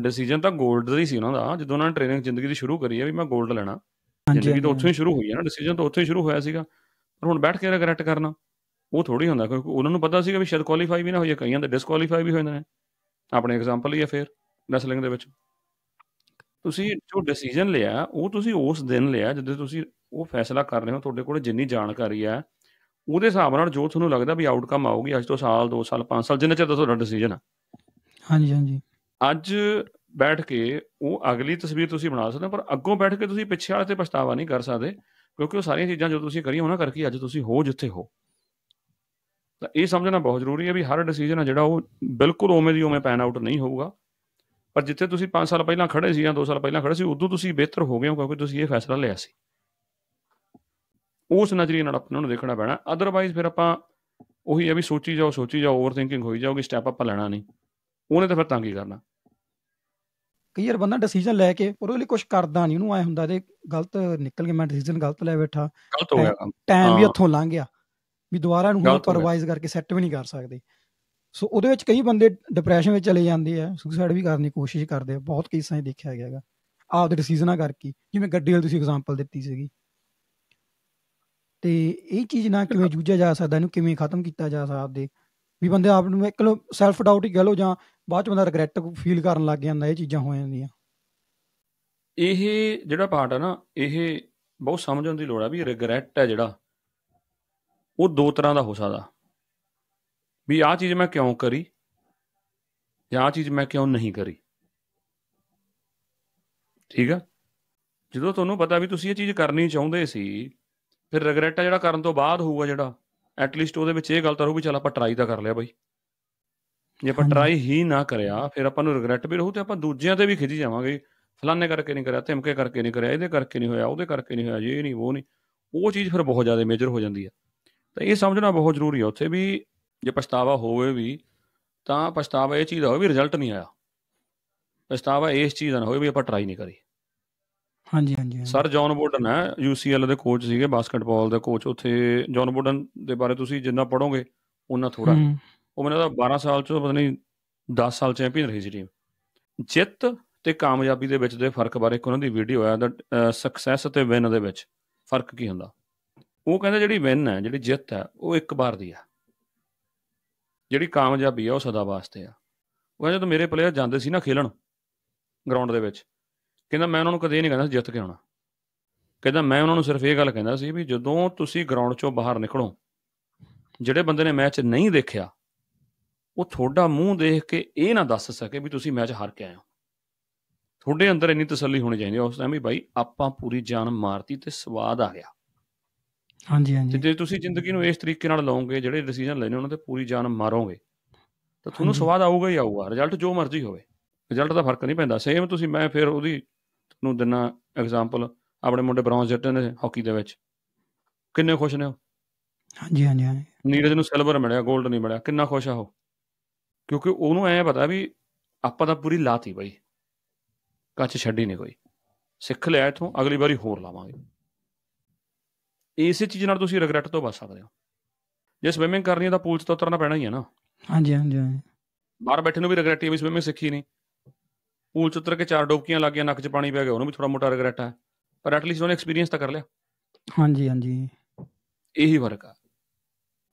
[SPEAKER 2] ਡਿਸੀਜਨ ਤਾਂ 골ਡ ਦਾ ਹੀ ਸੀ ਉਹਨਾਂ ਦਾ ਜਦੋਂ ਉਹਨਾਂ ਨੇ ਟ੍ਰੇਨਿੰਗ ਜ਼ਿੰਦਗੀ ਦੀ ਸ਼ੁਰੂ ਕਰੀ ਆ ਵੀ ਮੈਂ 골ਡ ਲੈਣਾ ਜ਼ਿੰਦਗੀ ਤਾਂ ਉੱਥੋਂ ਹੀ ਸ਼ੁਰੂ ਹੋਈ ਹੈ ਨਾ ਡਿਸੀਜਨ ਤਾਂ ਉੱਥੋਂ ਹੀ ਸ਼ੁਰੂ ਹੋਇਆ ਸੀਗਾ ਪਰ ਹੁਣ ਬੈਠ ਕੇ ਰਿਗਰੈਟ ਕਰਨਾ ਉਹ ਥੋੜੀ ਹੁੰਦਾ ਕਿਉਂਕਿ ਉਹਨਾਂ ਨੂੰ ਪਤਾ ਸੀਗਾ ਵੀ ਸ਼ਾਇਦ ਕੁਆਲੀਫਾਈ ਵੀ ਨਾ ਹੋ ਜਾਏ ਕਈਆਂ ਦਾ ਡਿਸਕੁਆਲੀਫਾਈ ਵੀ ਹੋ ਜਾਂਦੇ ਨੇ ਆਪਣੇ ਐਗਜ਼ਾਮਪਲ ਹੀ ਆ ਫੇਰ ਰੈਸਲਿੰਗ ਦੇ ਵਿੱਚ ਤੁਸੀਂ ਜੋ ਡਿਸੀਜਨ ਲਿਆ ਉਹ ਤੁਸੀਂ ਉਸ ਦਿਨ ਲਿਆ ਜਦੋਂ ਤੁਸੀਂ ਉਹ ਫੈਸਲਾ ਕਰ ਰਹੇ ਹੋ ਤੁਹਾਡੇ ਕੋਲ ਜਿੰਨੀ ਜਾਣਕਾਰੀ ਆ ਉਹਦੇ ਹਿਸਾਬ ਨਾਲ ਜੋ ਤੁਹਾਨੂੰ ਲੱਗਦਾ ਵੀ ਆਊਟਕਮ ਆਊਗੀ ਅੱਜ ਤੋਂ ਸਾਲ 2 ਸਾਲ 5 ਸਾਲ ਜਿੰਨੇ ਚਿਰ ਦਾ ਤੁਹਾਡਾ ਡਿਸੀਜਨ ਆ ਹਾਂਜੀ ਹਾਂਜੀ ਅੱਜ ਬੈਠ ਕੇ ਉਹ ਅਗਲੀ ਤਸਵੀਰ ਤੁਸੀਂ ਬਣਾ ਸਕਦੇ ਪਰ ਅੱਗੋਂ ਬੈਠ ਕੇ ਤੁਸੀਂ ਪਿੱਛੇ ਵਾਲੇ ਤੇ ਪਛਤਾਵਾ ਨਹੀਂ ਕਰ ਸਕਦੇ ਕਿਉਂਕਿ ਉਹ ਸਾਰੀਆਂ ਚੀਜ਼ਾਂ ਜੋ ਤੁਸੀਂ ਕਰੀਆਂ ਉਹਨਾਂ ਕਰਕੇ ਅੱਜ ਤੁਸੀਂ ਹੋ ਜਿੱਥੇ ਹੋ ਤਾਂ ਇਹ ਸਮਝਣਾ ਬਹੁਤ ਜ਼ਰੂਰੀ ਹੈ ਵੀ ਹਰ ਡਿਸੀਜਨ ਆ ਜਿਹੜਾ ਉਹ ਬਿਲਕੁਲ ਓਵੇਂ ਦੀ ਓਵੇਂ ਪੈਨ ਆਊਟ ਨਹੀਂ ਹੋਊਗਾ ਪਰ ਜਿੱਥੇ ਤੁਸੀਂ 5 ਸਾਲ ਪਹਿਲਾਂ ਖੜੇ ਸੀ ਜਾਂ 2 ਸਾਲ ਪਹਿਲਾਂ ਖੜੇ ਸੀ ਉਦੋਂ ਤੁਸੀਂ ਬਿਹਤਰ ਹੋ ਗਏ ਹੋ ਕਿਉਂਕਿ ਤੁਸੀਂ ਇਹ ਫੈਸਲਾ ਲਿਆ ਸੀ ਉਸ ਨਜ਼ਰੀਏ ਨਾਲ ਆਪਾਂ ਨੂੰ ਦੇਖਣਾ ਪੈਣਾ ਅਦਰਵਾਈਜ਼ ਫਿਰ ਆਪਾਂ ਉਹੀ ਹੈ ਵੀ ਸੋਚੀ ਜਾਓ ਸੋਚੀ ਜਾਓ ਓਵਰ ਥਿੰਕਿੰਗ ਹੋਈ ਜਾਊਗੀ ਸਟੈਪ ਆਪਾਂ ਲੈਣਾ ਨਹੀਂ ਉਹਨੇ ਤਾਂ ਫਿਰ ਤਾਂ ਕੀ ਕਰਨਾ
[SPEAKER 1] ਕਈ ਵਾਰ ਬੰਦਾ ਡਿਸੀਜਨ ਲੈ ਕੇ ਪਰ ਉਹਦੇ ਲਈ ਕੁਝ ਕਰਦਾ ਨਹੀਂ ਉਹਨੂੰ ਐ ਹੁੰਦਾ ਜੇ ਗਲਤ ਨਿਕਲ ਗਿਆ ਮੈਂ ਡਿਸੀਜਨ ਗਲਤ ਲੈ ਬੈਠਾ
[SPEAKER 2] ਗਲਤ ਹੋ ਗਿਆ ਟਾਈਮ ਵੀ ਉੱਥੋਂ
[SPEAKER 1] ਲੰਘ ਗਿਆ ਵੀ ਦੁਬਾਰਾ ਨੂੰ ਹੁਣ ਪਰਵਾਈਜ਼ ਕਰਕੇ ਸੈੱਟ ਵੀ ਨਹੀਂ ਕਰ ਸਕਦੇ ਸੋ ਉਹਦੇ ਵਿੱਚ ਕਈ ਬੰਦੇ ਡਿਪਰੈਸ਼ਨ ਵਿੱਚ ਚਲੇ ਜਾਂਦੇ ਆ ਸੁਸਾਈਡ ਵੀ ਕਰਨ ਦੀ ਕੋਸ਼ਿਸ਼ ਕਰਦੇ ਆ ਬਹੁਤ ਕੇਸਾਂ 'ਚ ਦੇਖਿਆ ਗਿਆ ਹੈਗਾ ਆਪਦੇ ਡਿਸੀਜਨਾਂ ਕਰਕੇ ਜਿਵੇਂ ਗੱਡੀ ਵਾਲੀ ਤੁਸੀਂ ਐਗਜ਼ਾਮਪਲ ਦਿੱਤੀ ਸੀਗੀ ਤੇ ਇਹ ਚੀਜ਼ ਨਾਲ ਕਿਵੇਂ ਜੂਝਿਆ ਜਾ ਸਕਦਾ ਇਹਨੂੰ ਕਿਵੇਂ ਖਤਮ ਕੀਤਾ ਜਾ ਸਕਦਾ ਆਪਦੇ ਵੀ ਬੰਦੇ ਆਪ ਨੂੰ ਇੱਕ ਲੋ ਸੈਲਫ ਡਾਊਟ ਹੀ ਕਹ ਲੋ ਜਾਂ ਬਾਅਦ ਚ ਬੰਦਾ ਰਿਗਰੈਟ ਫੀਲ ਕਰਨ ਲੱਗ ਜਾਂਦਾ ਇਹ ਚੀਜ਼ਾਂ ਹੋ ਜਾਂਦੀਆਂ
[SPEAKER 2] ਇਹ ਜਿਹੜਾ ਪਾਰਟ ਆ ਨਾ ਇਹ ਬਹੁਤ ਸਮਝਣ ਦੀ ਲੋੜ ਆ ਵੀ ਰਿਗਰੈਟ ਹੈ ਜਿਹੜਾ ਉਹ ਦੋ ਤਰ੍ਹਾਂ ਦਾ ਹੋ ਸਕਦਾ ਵੀ ਆਹ ਚੀਜ਼ ਮੈਂ ਕਿਉਂ ਕਰੀ ਜਾਂ ਆਹ ਚੀਜ਼ ਮੈਂ ਕਿਉਂ ਨਹੀਂ ਕਰੀ ਠੀਕ ਆ ਜਦੋਂ ਤੁਹਾਨੂੰ ਪਤਾ ਵੀ ਤੁਸੀਂ ਇਹ ਚੀਜ਼ ਕਰਨੀ ਚਾਹੁੰਦੇ ਸੀ ਫਿਰ ਰਿਗਰੈਟ ਆ ਜਿਹੜਾ ਕਰਨ ਤੋਂ ਬਾਅਦ ਹੋਊਗਾ ਜਿਹੜਾ ਐਟ ਲੀਸਟ ਉਹਦੇ ਵਿੱਚ ਇਹ ਗੱਲ ਤਾਂ ਰਹੂ ਵੀ ਚਲ ਆਪਾਂ ਟਰਾਈ ਤਾਂ ਕਰ ਲਿਆ ਬਾਈ ਜੇ ਆਪਾਂ ਟਰਾਈ ਹੀ ਨਾ ਕਰਿਆ ਫਿਰ ਆਪਾਂ ਨੂੰ ਰਿਗਰੈਟ ਵੀ ਰਹੂ ਤੇ ਆਪਾਂ ਦੂਜਿਆਂ ਤੇ ਵੀ ਖਿਜੀ ਜਾਵਾਂਗੇ ਫਲਾਣੇ ਕਰਕੇ ਨਹੀਂ ਕਰਿਆ ਧਮਕੇ ਕਰਕੇ ਨਹੀਂ ਕਰਿਆ ਇਹਦੇ ਕਰਕੇ ਨਹੀਂ ਹੋਇਆ ਉਹਦੇ ਕਰਕੇ ਨਹੀਂ ਹੋਇਆ ਇਹ ਨਹੀਂ ਉਹ ਨਹੀਂ ਉਹ ਚੀਜ਼ ਫਿਰ ਬਹੁਤ ਜ਼ਿਆਦਾ ਮੇਜਰ ਹੋ ਜਾਂਦੀ ਆ ਤਾਂ ਇਹ ਸਮਝਣਾ ਬਹੁਤ ਜ਼ਰੂਰੀ ਹੈ ਉੱਥੇ ਵੀ ਜੇ ਪਛਤਾਵਾ ਹੋਵੇ ਵੀ ਤਾਂ ਪਛਤਾਵਾ ਇਹ ਚੀਜ਼ ਦਾ ਹੋਵੇ ਵੀ ਰਿਜ਼ਲਟ ਨਹੀਂ ਆਇਆ ਪਛਤਾਵਾ ਇਸ ਚੀਜ਼ ਦਾ ਨਾ ਹੋਵੇ ਵੀ ਆਪਾਂ ਟਰਾਈ ਨਹੀਂ ਕਰੀ ਹਾਂਜੀ ਹਾਂਜੀ ਸਰ ਜੌਨ ਬੋਡਨ ਹੈ ਯੂਸੀਐਲ ਦੇ ਕੋਚ ਸੀਗੇ ਬਾਸਕਟਬਾਲ ਦੇ ਕੋਚ ਉੱਥੇ ਜੌਨ ਬੋਡਨ ਦੇ ਬਾਰੇ ਤੁਸੀਂ ਜਿੰਨਾ ਪੜੋਗੇ ਉਹਨਾਂ ਥੋੜਾ ਉਹ ਮੈਨੂੰ ਲੱਗਦਾ 12 ਸਾਲ ਚੋਂ ਪਤਾ ਨਹੀਂ 10 ਸਾਲ ਚੈਂਪੀਅਨ ਰਹੀ ਸੀ ਟੀਮ ਜਿੱਤ ਤੇ ਕਾਮਯਾਬੀ ਦੇ ਵਿੱਚ ਦੇ ਫਰਕ ਬਾਰੇ ਇੱਕ ਉਹਨਾਂ ਦੀ ਵੀਡੀਓ ਆਇਆ ਦਾ ਸਕਸੈਸ ਤੇ ਵਿਨ ਦੇ ਵਿੱਚ ਫਰਕ ਕੀ ਹੁੰਦਾ ਉਹ ਕਹਿੰਦਾ ਜਿਹੜੀ ਵਿਨ ਹੈ ਜਿਹੜੀ ਜਿੱਤ ਹੈ ਉਹ ਇੱਕ ਵਾਰ ਦੀ ਆ ਜਿਹੜੀ ਕਾਮਯਾਬੀ ਆ ਉਹ ਸਦਾ ਵਾਸਤੇ ਆ ਉਹ ਜਦੋਂ ਮੇਰੇ ਪਲੇਅਰ ਜਾਂਦੇ ਸੀ ਨਾ ਖੇਲਣ ਗਰਾਊਂਡ ਦੇ ਵਿੱਚ ਕਹਿੰਦਾ ਮੈਂ ਉਹਨਾਂ ਨੂੰ ਕਦੇ ਨਹੀਂ ਕਹਿੰਦਾ ਜਿੱਤ ਕੇ ਆਉਣਾ ਕਹਿੰਦਾ ਮੈਂ ਉਹਨਾਂ ਨੂੰ ਸਿਰਫ ਇਹ ਗੱਲ ਕਹਿੰਦਾ ਸੀ ਵੀ ਜਦੋਂ ਤੁਸੀਂ ਗਰਾਊਂਡ 'ਚੋਂ ਬਾਹਰ ਨਿਕਲੋ ਜਿਹੜੇ ਬੰਦੇ ਨੇ ਮੈਚ ਨਹੀਂ ਦੇਖਿਆ ਉਹ ਤੁਹਾਡਾ ਮੂੰਹ ਦੇਖ ਕੇ ਇਹ ਨਾ ਦੱਸ ਸਕੇ ਵੀ ਤੁਸੀਂ ਮੈਚ ਹਾਰ ਕੇ ਆਏ ਹੋ ਤੁਹਾਡੇ ਅੰਦਰ ਇੰਨੀ ਤਸੱਲੀ ਹੋਣੀ ਚਾਹੀਦੀ ਉਸ ਟਾਈਮ ਵੀ ਬਾਈ ਆਪਾਂ ਪੂਰੀ ਜਾਨ ਮਾਰਤੀ ਤੇ ਸਵਾਦ ਆ ਗਿਆ ਹਾਂਜੀ ਹਾਂਜੀ ਜੇ ਤੁਸੀਂ ਜ਼ਿੰਦਗੀ ਨੂੰ ਇਸ ਤਰੀਕੇ ਨਾਲ ਲਓਗੇ ਜਿਹੜੇ ਡਿਸੀਜਨ ਲੈਣੇ ਉਹਨਾਂ ਤੇ ਪੂਰੀ ਜਾਨ ਮਾਰੋਗੇ ਤਾਂ ਤੁਹਾਨੂੰ ਸਵਾਦ ਆਊਗਾ ਹੀ ਆਊਗਾ ਰਿਜ਼ਲਟ ਜੋ ਮਰਜ਼ੀ ਹੋਵੇ ਰਿਜ਼ਲਟ ਦਾ ਫਰਕ ਨਹੀਂ ਪੈਂਦਾ ਸੇਮ ਤੁਸੀਂ ਮੈਂ ਫਿਰ ਉਹਦੀ ਤੁਹਾਨੂੰ ਦਿਨਾ ਐਗਜ਼ਾਮਪਲ ਆਪਣੇ ਮੁੰਡੇ ਬ੍ਰੌਂਜ਼ ਜਿੱਤੇ ਨੇ ਹਾਕੀ ਦੇ ਵਿੱਚ ਕਿੰਨੇ ਖੁਸ਼ ਨੇ ਉਹ
[SPEAKER 1] ਹਾਂਜੀ ਹਾਂਜੀ ਹਾਂਜੀ
[SPEAKER 2] ਨੀਰਜ ਨੂੰ ਸਿਲਵਰ ਮਿਲਿਆ 골ਡ ਨਹੀਂ ਮਿਲਿਆ ਕਿੰਨਾ ਖੁਸ਼ ਆ ਉਹ ਕਿਉਂਕਿ ਉਹਨੂੰ ਐ ਪਤਾ ਵੀ ਆਪਾਂ ਤਾਂ ਪੂਰੀ ਲਾਤੀ ਬਾਈ ਕੱਚ ਛੱਡੀ ਨਹੀਂ ਕੋਈ ਸਿੱਖ ਲਿਆ ਇਥੋਂ ਅਗਲੀ ਵਾਰੀ ਹੋਰ ਲਾਵਾਂਗੇ ਇਸੇ ਚੀਜ਼ ਨਾਲ ਤੁਸੀਂ ਰਿਗਰੈਟ ਤੋਂ ਬਚ ਸਕਦੇ ਹੋ ਜੇ ਸਵਿਮਿੰਗ ਕਰਨੀ ਹੈ ਤਾਂ ਪੂਲ 'ਚ ਤਾਂ ਉਤਰਨਾ ਪੈਣਾ ਹੀ ਹੈ ਨਾ ਹਾਂਜੀ ਹਾਂਜੀ ਬਾਹਰ ਬੈਠੇ ਨੂੰ ਵੀ ਰਿਗਰੈਟ ਹੈ ਵੀ ਸਵਿਮਿੰਗ ਸਿੱਖੀ ਨਹੀਂ ਪੂਲ 'ਚ ਉਤਰ ਕੇ ਚਾਰ ਡੋਬਕੀਆਂ ਲੱਗੀਆਂ ਨੱਕ 'ਚ ਪਾਣੀ ਪੈ ਗਿਆ ਉਹਨੂੰ ਵੀ ਥੋੜਾ ਮੋਟਾ ਰਿਗਰੈਟ ਹੈ ਪਰ ਐਟਲੀਸਟ ਉਹਨੇ ਐਕਸਪੀਰੀਅੰਸ ਤਾਂ ਕਰ ਲਿਆ
[SPEAKER 1] ਹਾਂਜੀ ਹਾਂਜੀ
[SPEAKER 2] ਇਹੀ ਵਰਕ ਆ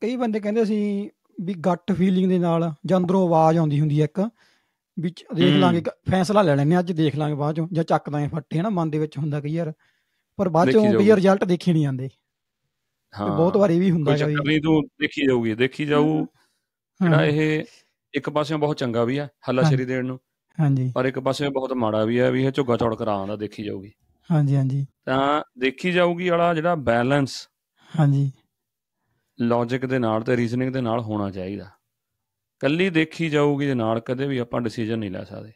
[SPEAKER 2] ਕਈ ਬੰਦੇ
[SPEAKER 1] ਕਹਿੰਦੇ ਸੀ ਵੀ ਗੱਟ ਫੀਲਿੰਗ ਦੇ ਨਾਲ ਜਾਂ ਅੰਦਰੋਂ ਆਵਾਜ਼ ਆਉਂਦੀ ਹੁੰਦੀ ਹੈ ਇੱਕ ਵਿੱਚ ਦੇਖ ਲਾਂਗੇ ਫੈਸਲਾ ਲੈ ਲੈਣੇ ਅੱਜ ਦੇਖ ਲਾਂਗੇ ਬਾਅਦ ਚੋਂ ਜਾਂ ਚੱਕਦਾ ਐ ਫੱਟੇ ਹਨਾ ਮਨ ਦੇ ਵਿੱਚ ਹੁੰਦਾ ਕਈ ਯਾਰ ਪਰ ਬਾਅਦ ਚੋਂ ਵੀ ਰਿਜ਼ਲਟ ਦੇਖੇ ਨਹੀਂ ਜਾਂਦੇ
[SPEAKER 2] ਬਹੁਤ ਵਾਰੀ ਵੀ ਹੁੰਦਾ ਹੈ ਕੋਈ ਤੂੰ ਦੇਖੀ ਜਾਊਗੀ ਦੇਖੀ ਜਾਊ ਜਿਹੜਾ ਇਹ ਇੱਕ ਪਾਸੇ ਬਹੁਤ ਚੰਗਾ ਵੀ ਆ ਹੱਲਾ ਸ਼ਰੀ ਦੇਣ ਨੂੰ ਹਾਂਜੀ ਪਰ ਇੱਕ ਪਾਸੇ ਬਹੁਤ ਮਾੜਾ ਵੀ ਆ ਵੀ ਇਹ ਝੁੱਗਾ ਚੌੜ ਕਰਾਉਂਦਾ ਦੇਖੀ ਜਾਊਗੀ ਹਾਂਜੀ ਹਾਂਜੀ ਤਾਂ ਦੇਖੀ ਜਾਊਗੀ ਵਾਲਾ ਜਿਹੜਾ ਬੈਲੈਂਸ ਹਾਂਜੀ ਲੌਜੀਕ ਦੇ ਨਾਲ ਤੇ ਰੀਜ਼ਨਿੰਗ ਦੇ ਨਾਲ ਹੋਣਾ ਚਾਹੀਦਾ ਕੱਲੀ ਦੇਖੀ ਜਾਊਗੀ ਦੇ ਨਾਲ ਕਦੇ ਵੀ ਆਪਾਂ ਡਿਸੀਜਨ ਨਹੀਂ ਲੈ ਸਕਦੇ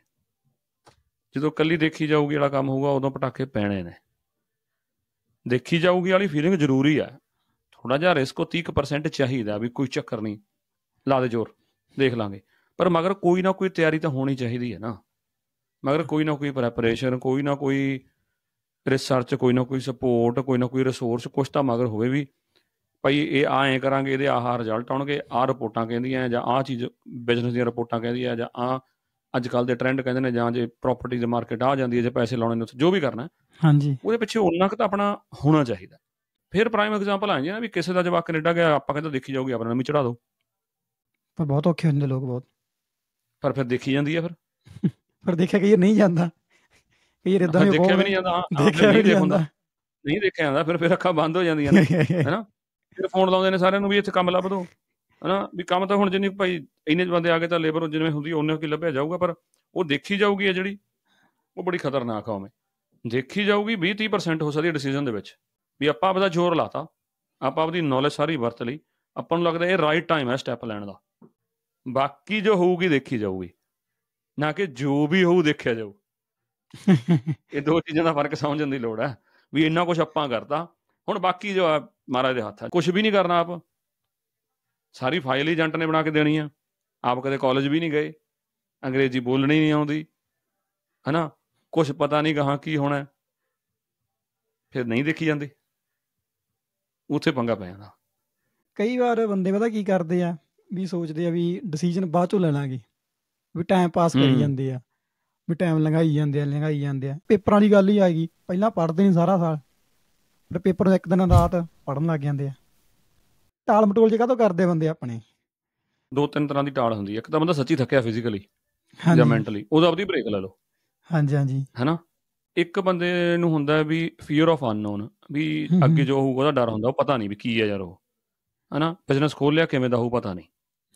[SPEAKER 2] ਜਦੋਂ ਕੱਲੀ ਦੇਖੀ ਜਾਊਗੀ ਵਾਲਾ ਕੰਮ ਹੋਊਗਾ ਉਦੋਂ ਪਟਾਕੇ ਪੈਣੇ ਨੇ ਦੇਖੀ ਜਾਊਗੀ ਵਾਲੀ ਫੀਲਿੰਗ ਜ਼ਰੂਰੀ ਆ ਥੋੜਾ ਜਿਹਾ ਰਿਸਕ ਉਹ 30% ਚਾਹੀਦਾ ਵੀ ਕੋਈ ਚੱਕਰ ਨਹੀਂ ਲਾ ਦੇ ਜ਼ੋਰ ਦੇਖ ਲਾਂਗੇ ਪਰ ਮਗਰ ਕੋਈ ਨਾ ਕੋਈ ਤਿਆਰੀ ਤਾਂ ਹੋਣੀ ਚਾਹੀਦੀ ਹੈ ਨਾ ਮਗਰ ਕੋਈ ਨਾ ਕੋਈ ਪ੍ਰੈਪਰੇਸ਼ਨ ਕੋਈ ਨਾ ਕੋਈ ਰਿਸਰਚ ਕੋਈ ਨਾ ਕੋਈ ਸਪੋਰਟ ਕੋਈ ਨਾ ਕੋਈ ਰਿਸੋਰਸ ਕੁਝ ਤਾਂ ਮਗਰ ਹੋਵੇ ਵੀ ਭਾਈ ਇਹ ਆ ਐ ਕਰਾਂਗੇ ਇਹਦੇ ਆਹ ਰਿਜ਼ਲਟ ਆਉਣਗੇ ਆ ਰਿਪੋਰਟਾਂ ਕਹਿੰਦੀਆਂ ਜਾਂ ਆ ਚੀਜ਼ ਬਿਜ਼ਨਸ ਦੀਆਂ ਰਿਪੋਰਟਾਂ ਕਹਿੰਦੀਆਂ ਜਾਂ ਆ ਅੱਜ ਕੱਲ ਦੇ ਟ੍ਰੈਂਡ ਕਹਿੰਦੇ ਨੇ ਜਾਂ ਜੇ ਪ੍ਰਾਪਰਟੀ ਦੇ ਮਾਰਕੀਟ ਆ ਜਾਂਦੀ ਹੈ ਜੇ ਪੈਸੇ ਲਾਉਣੇ ਨੇ ਉੱਥੇ ਜੋ ਵੀ ਕਰਨਾ ਹਾਂਜੀ ਉਹਦੇ ਪਿੱਛੇ ਉਹਨਾਂ ਕੁ ਤਾਂ ਆਪਣਾ ਹੋਣਾ ਚਾਹੀਦਾ ਫਿਰ ਪ੍ਰਾਈਮ ਐਗਜ਼ਾਮਪਲ ਆ ਜਾਂਦਾ ਵੀ ਕਿਸੇ ਦਾ ਜਵਾਬ ਕੈਨੇਡਾ ਗਿਆ ਆਪਾਂ ਕਹਿੰਦਾ ਦੇਖੀ ਜਾਊਗੀ ਆਪਣਾ ਨੂੰ ਚੜਾ ਦੋ
[SPEAKER 1] ਪਰ ਬਹੁਤ ਔਖੇ ਹੁੰਦੇ ਲੋਕ ਬਹੁਤ
[SPEAKER 2] ਪਰ ਫਿਰ ਦੇਖੀ ਜਾਂਦੀ ਆ ਫਿਰ
[SPEAKER 1] ਪਰ ਦੇਖਿਆ ਕਿ ਇਹ ਨਹੀਂ ਜਾਂਦਾ ਕਿ
[SPEAKER 2] ਇਹ ਇਦਾਂ ਹੀ ਦੇਖਿਆ ਵੀ ਨਹੀਂ ਜਾਂਦਾ ਦੇਖਿਆ ਵੀ ਨਹੀਂ ਹੁੰਦਾ ਨਹੀਂ ਦੇਖਿਆ ਜਾਂਦਾ ਫਿਰ ਫਿਰ ਅੱਖਾਂ ਬੰਦ ਹੋ ਜਾਂਦੀਆਂ ਨੇ ਹੈਨਾ ਫਿਰ ਫੋਨ ਲਾਉਂਦੇ ਨੇ ਸਾਰਿਆਂ ਨੂੰ ਵੀ ਇੱਥੇ ਕੰਮ ਲੱਭ ਦੋ ਹੈਨਾ ਵੀ ਕੰਮ ਤਾਂ ਹੁਣ ਜਿੰਨੀ ਭਾਈ ਇੰਨੇ ਬੰਦੇ ਆ ਗਏ ਤਾਂ ਲੇਬਰ ਜਿੰਨੇ ਹੁੰਦੀ ਉਹਨੇ ਕੀ ਲੱਭਿਆ ਜਾਊਗਾ ਪਰ ਉਹ ਦੇਖੀ ਜਾਊਗੀ ਜਿਹੜੀ ਉਹ ਬੜੀ ਖਤਰਨਾਕ ਆ ਉਵੇਂ ਦੇਖੀ ਜਾਊਗੀ 20 30% ਹੋ ਸਕਦੀ ਹੈ ਡਿਸੀਜਨ ਦੇ ਵਿੱਚ ਵੀ ਆਪਾਂ ਆਪਦਾ ਜ਼ੋਰ ਲਾਤਾ ਆਪਾਂ ਆਪਦੀ ਨੌਲੇਜ ਸਾਰੀ ਵਰਤ ਲਈ ਆਪਾਂ ਨੂੰ ਲੱਗਦਾ ਇਹ ਰਾਈਟ ਟਾਈਮ ਹੈ ਸਟੈਪ ਲੈਣ ਦਾ ਬਾਕੀ ਜੋ ਹੋਊਗੀ ਦੇਖੀ ਜਾਊਗੀ ਨਾ ਕਿ ਜੋ ਵੀ ਹੋਊ ਦੇਖਿਆ ਜਾਊ ਇਹ ਦੋ ਚੀਜ਼ਾਂ ਦਾ ਫਰਕ ਸਮਝਣ ਦੀ ਲੋੜ ਹੈ ਵੀ ਇੰਨਾ ਕੁਝ ਆਪਾਂ ਕਰਤਾ ਹੁਣ ਬਾਕੀ ਜੋ ਹੈ ਮਹਾਰਾਜ ਦੇ ਹੱਥ ਹੈ ਕੁਝ ਵੀ ਨਹੀਂ ਕਰਨਾ ਆਪ ਸਾਰੀ ਫਾਈਲ ਏਜੰਟ ਨੇ ਬਣਾ ਕੇ ਦੇਣੀ ਆ ਆਪ ਕਦੇ ਕਾਲਜ ਵੀ ਨਹੀਂ ਗਏ ਅੰਗਰੇਜ਼ੀ ਬੋਲਣੀ ਨਹੀਂ ਆਉਂਦੀ ਹਨਾ ਕੁਝ ਪਤਾ ਨਹੀਂ ਕਹਾਂ ਕੀ ਹੋਣਾ ਫਿਰ ਨਹੀਂ ਦੇਖੀ ਜਾਂਦੀ ਉੱਥੇ ਪੰਗਾ ਪੈ ਜਾਂਦਾ
[SPEAKER 1] ਕਈ ਵਾਰ ਬੰਦੇ ਪਤਾ ਕੀ ਕਰਦੇ ਆ ਵੀ ਸੋਚਦੇ ਆ ਵੀ ਡਿਸੀਜਨ ਬਾਅਦ ਚੋਂ ਲੈ ਲਾਂਗੇ ਵੀ ਟਾਈਮ ਪਾਸ ਕਰੀ ਜਾਂਦੇ ਆ ਵੀ ਟਾਈਮ ਲੰਘਾਈ ਜਾਂਦੇ ਆ ਲੰਘਾਈ ਜਾਂਦੇ ਆ ਪੇਪਰਾਂ ਦੀ ਗੱਲ ਹੀ ਆ ਗਈ ਪਹਿਲਾਂ ਪੜ੍ਹਦੇ ਨਹੀਂ ਸਾਰਾ ਸਾਲ ਫਿਰ ਪੇਪਰ ਇੱਕ ਦਿਨ ਰਾਤ ਪੜਨ ਲੱਗ ਜਾਂਦੇ ਆ ਟਾਲ ਮਟੋਲ ਜਿਹਾ ਤੋਂ ਕਰਦੇ ਬੰਦੇ ਆਪਣੇ
[SPEAKER 2] ਦੋ ਤਿੰਨ ਤਰ੍ਹਾਂ ਦੀ ਟਾਲ ਹੁੰਦੀ ਹੈ ਇੱਕ ਤਾਂ ਬੰਦਾ ਸੱਚੀ ਥੱਕਿਆ ਫਿਜ਼ੀਕਲੀ ਜਾਂ ਮੈਂਟਲੀ ਉਹਦਾ ਆਪਦੀ ਬ੍ਰੇਕ ਲੈ ਲਓ ਹਾਂਜੀ ਹਾਂਜੀ ਹੈਨਾ ਇੱਕ ਬੰਦੇ ਨੂੰ ਹੁੰਦਾ ਵੀ ਫੀਅਰ ਆਫ ਅਨਨੋਨ ਵੀ ਅੱਗੇ ਜੋ ਹੋਊਗਾ ਉਹਦਾ ਡਰ ਹੁੰਦਾ ਉਹ ਪਤਾ ਨਹੀਂ ਵੀ ਕੀ ਆ ਯਾਰ ਉਹ ਹਨਾ ਬਿਜ਼ਨਸ ਖੋਲ ਲਿਆ ਕਿਵੇਂ ਦਾ ਹੋਊ ਪਤਾ ਨਹੀਂ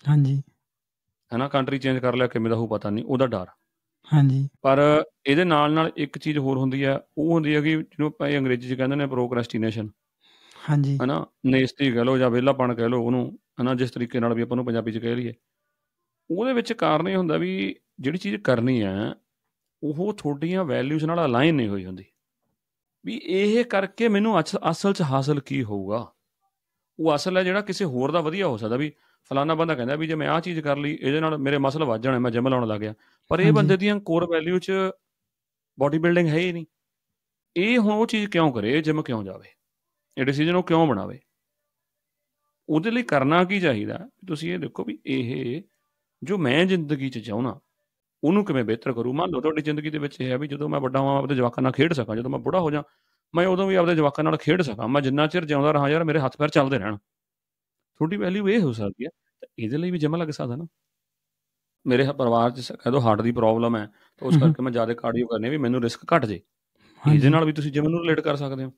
[SPEAKER 2] ਹਾਂਜੀ ਹਨਾ ਕੰਟਰੀ ਚੇਂਜ ਕਰ ਲਿਆ ਕਿਵੇਂ ਦਾ ਹੋਊ ਪਤਾ ਨਹੀਂ ਉਹਦਾ ਡਰ ਹਾਂਜੀ ਪਰ ਇਹਦੇ ਨਾਲ ਨਾਲ ਇੱਕ ਚੀਜ਼ ਹੋਰ ਹੁੰਦੀ ਆ ਉਹ ਹੁੰਦੀ ਆ ਕਿ ਜਿਹਨੂੰ ਆਪਾਂ ਅੰਗਰੇਜ਼ੀ ਚ ਕਹਿੰਦੇ ਨੇ ਪ੍ਰੋਕ੍ਰੈਸਟੀਨੇਸ਼ਨ ਹਾਂਜੀ ਹਨਾ ਨੇਸਤੀ ਕਹ ਲੋ ਜਾਂ ਵਿਹਲਾਪਣ ਕਹ ਲੋ ਉਹਨੂੰ ਹਨਾ ਜਿਸ ਤਰੀਕੇ ਨਾਲ ਵੀ ਆਪਾਂ ਨੂੰ ਪੰਜਾਬੀ ਚ ਕਹਿ ਲਈਏ ਉਹਦੇ ਵਿੱਚ ਕਾਰਨ ਇਹ ਹੁੰਦਾ ਵੀ ਜਿਹੜੀ ਚੀਜ਼ ਕਰਨੀ ਆ ਉਹ ਤੁਹਾਡੀਆਂ ਵੈਲਿਊਜ਼ ਨਾਲ ਅਲਾਈਨ ਨਹੀਂ ਹੋਈ ਹੁੰਦੀ ਵੀ ਇਹ ਕਰਕੇ ਮੈਨੂੰ ਅਸਲ 'ਚ ਹਾਸਲ ਕੀ ਹੋਊਗਾ ਉਹ ਅਸਲ ਹੈ ਜਿਹੜਾ ਕਿਸੇ ਹੋਰ ਦਾ ਵਧੀਆ ਹੋ ਸਕਦਾ ਵੀ ਫਲਾਣਾ ਬੰਦਾ ਕਹਿੰਦਾ ਵੀ ਜੇ ਮੈਂ ਆਹ ਚੀਜ਼ ਕਰ ਲਈ ਇਹਦੇ ਨਾਲ ਮੇਰੇ ਮਸਲ ਵੱਧ ਜਾਣੇ ਮੈਂ ਜਿਮ ਲਾਉਣ ਲੱਗ ਗਿਆ ਪਰ ਇਹ ਬੰਦੇ ਦੀਆਂ ਕੋਰ ਵੈਲਿਊ 'ਚ ਬਾਡੀ ਬਿਲਡਿੰਗ ਹੈ ਹੀ ਨਹੀਂ ਇਹ ਹੁਣ ਉਹ ਚੀਜ਼ ਕਿਉਂ ਕਰੇ ਜਿਮ ਕਿਉਂ ਜਾਵੇ ਇਹ ਡਿਸੀਜਨ ਉਹ ਕਿਉਂ ਬਣਾਵੇ ਉਹਦੇ ਲਈ ਕਰਨਾ ਕੀ ਚਾਹੀਦਾ ਤੁਸੀਂ ਇਹ ਦੇਖੋ ਵੀ ਇਹ ਜੋ ਮੈਂ ਜ਼ਿੰਦਗੀ 'ਚ ਚਾਹਣਾ ਉਹਨੂੰ ਕਿਵੇਂ ਬਿਹਤਰ ਕਰੂ ਮੰਨ ਲਓ ਤੁਹਾਡੀ ਜ਼ਿੰਦਗੀ ਦੇ ਵਿੱਚ ਇਹ ਹੈ ਵੀ ਜਦੋਂ ਮੈਂ ਵੱਡਾ ਹਾਂ ਆਪਣੇ ਜਵਾਕਾਂ ਨਾਲ ਖੇਡ ਸਕਾਂ ਜਦੋਂ ਮੈਂ ਬੁੜਾ ਹੋ ਜਾ ਮੈਂ ਉਦੋਂ ਵੀ ਆਪਣੇ ਜਵਾਕਾਂ ਨਾਲ ਖੇਡ ਸਕਾਂ ਮੈਂ ਜਿੰਨਾ ਚਿਰ ਜਿਉਂਦਾ ਰਹਾ ਯਾਰ ਮੇਰੇ ਹੱਥ ਪੈਰ ਚੱਲਦੇ ਰਹਿਣ ਤੁਹਾਡੀ ਵੈਲਿਊ ਇਹ ਹੋ ਸਕਦੀ ਹੈ ਇਹਦੇ ਲਈ ਵੀ ਜਮਾ ਲੱਗ ਸਕਦਾ ਨਾ ਮੇਰੇ ਪਰਿਵਾਰ 'ਚ ਦੋ ਹਾਰਟ ਦੀ ਪ੍ਰੋਬਲਮ ਹੈ ਤਾਂ ਉਸ ਕਰਕੇ ਮੈਂ ਜ਼ਿਆਦਾ ਕਾਰਡੀਓ ਕਰਨੇ ਵੀ ਮੈਨੂੰ ਰਿਸਕ ਘਟ ਜੇ ਇਹਦੇ ਨਾਲ ਵੀ ਤੁਸੀਂ ਜਿਮ ਨੂੰ ਰਿਲੇਟ ਕਰ ਸਕਦੇ ਹੋ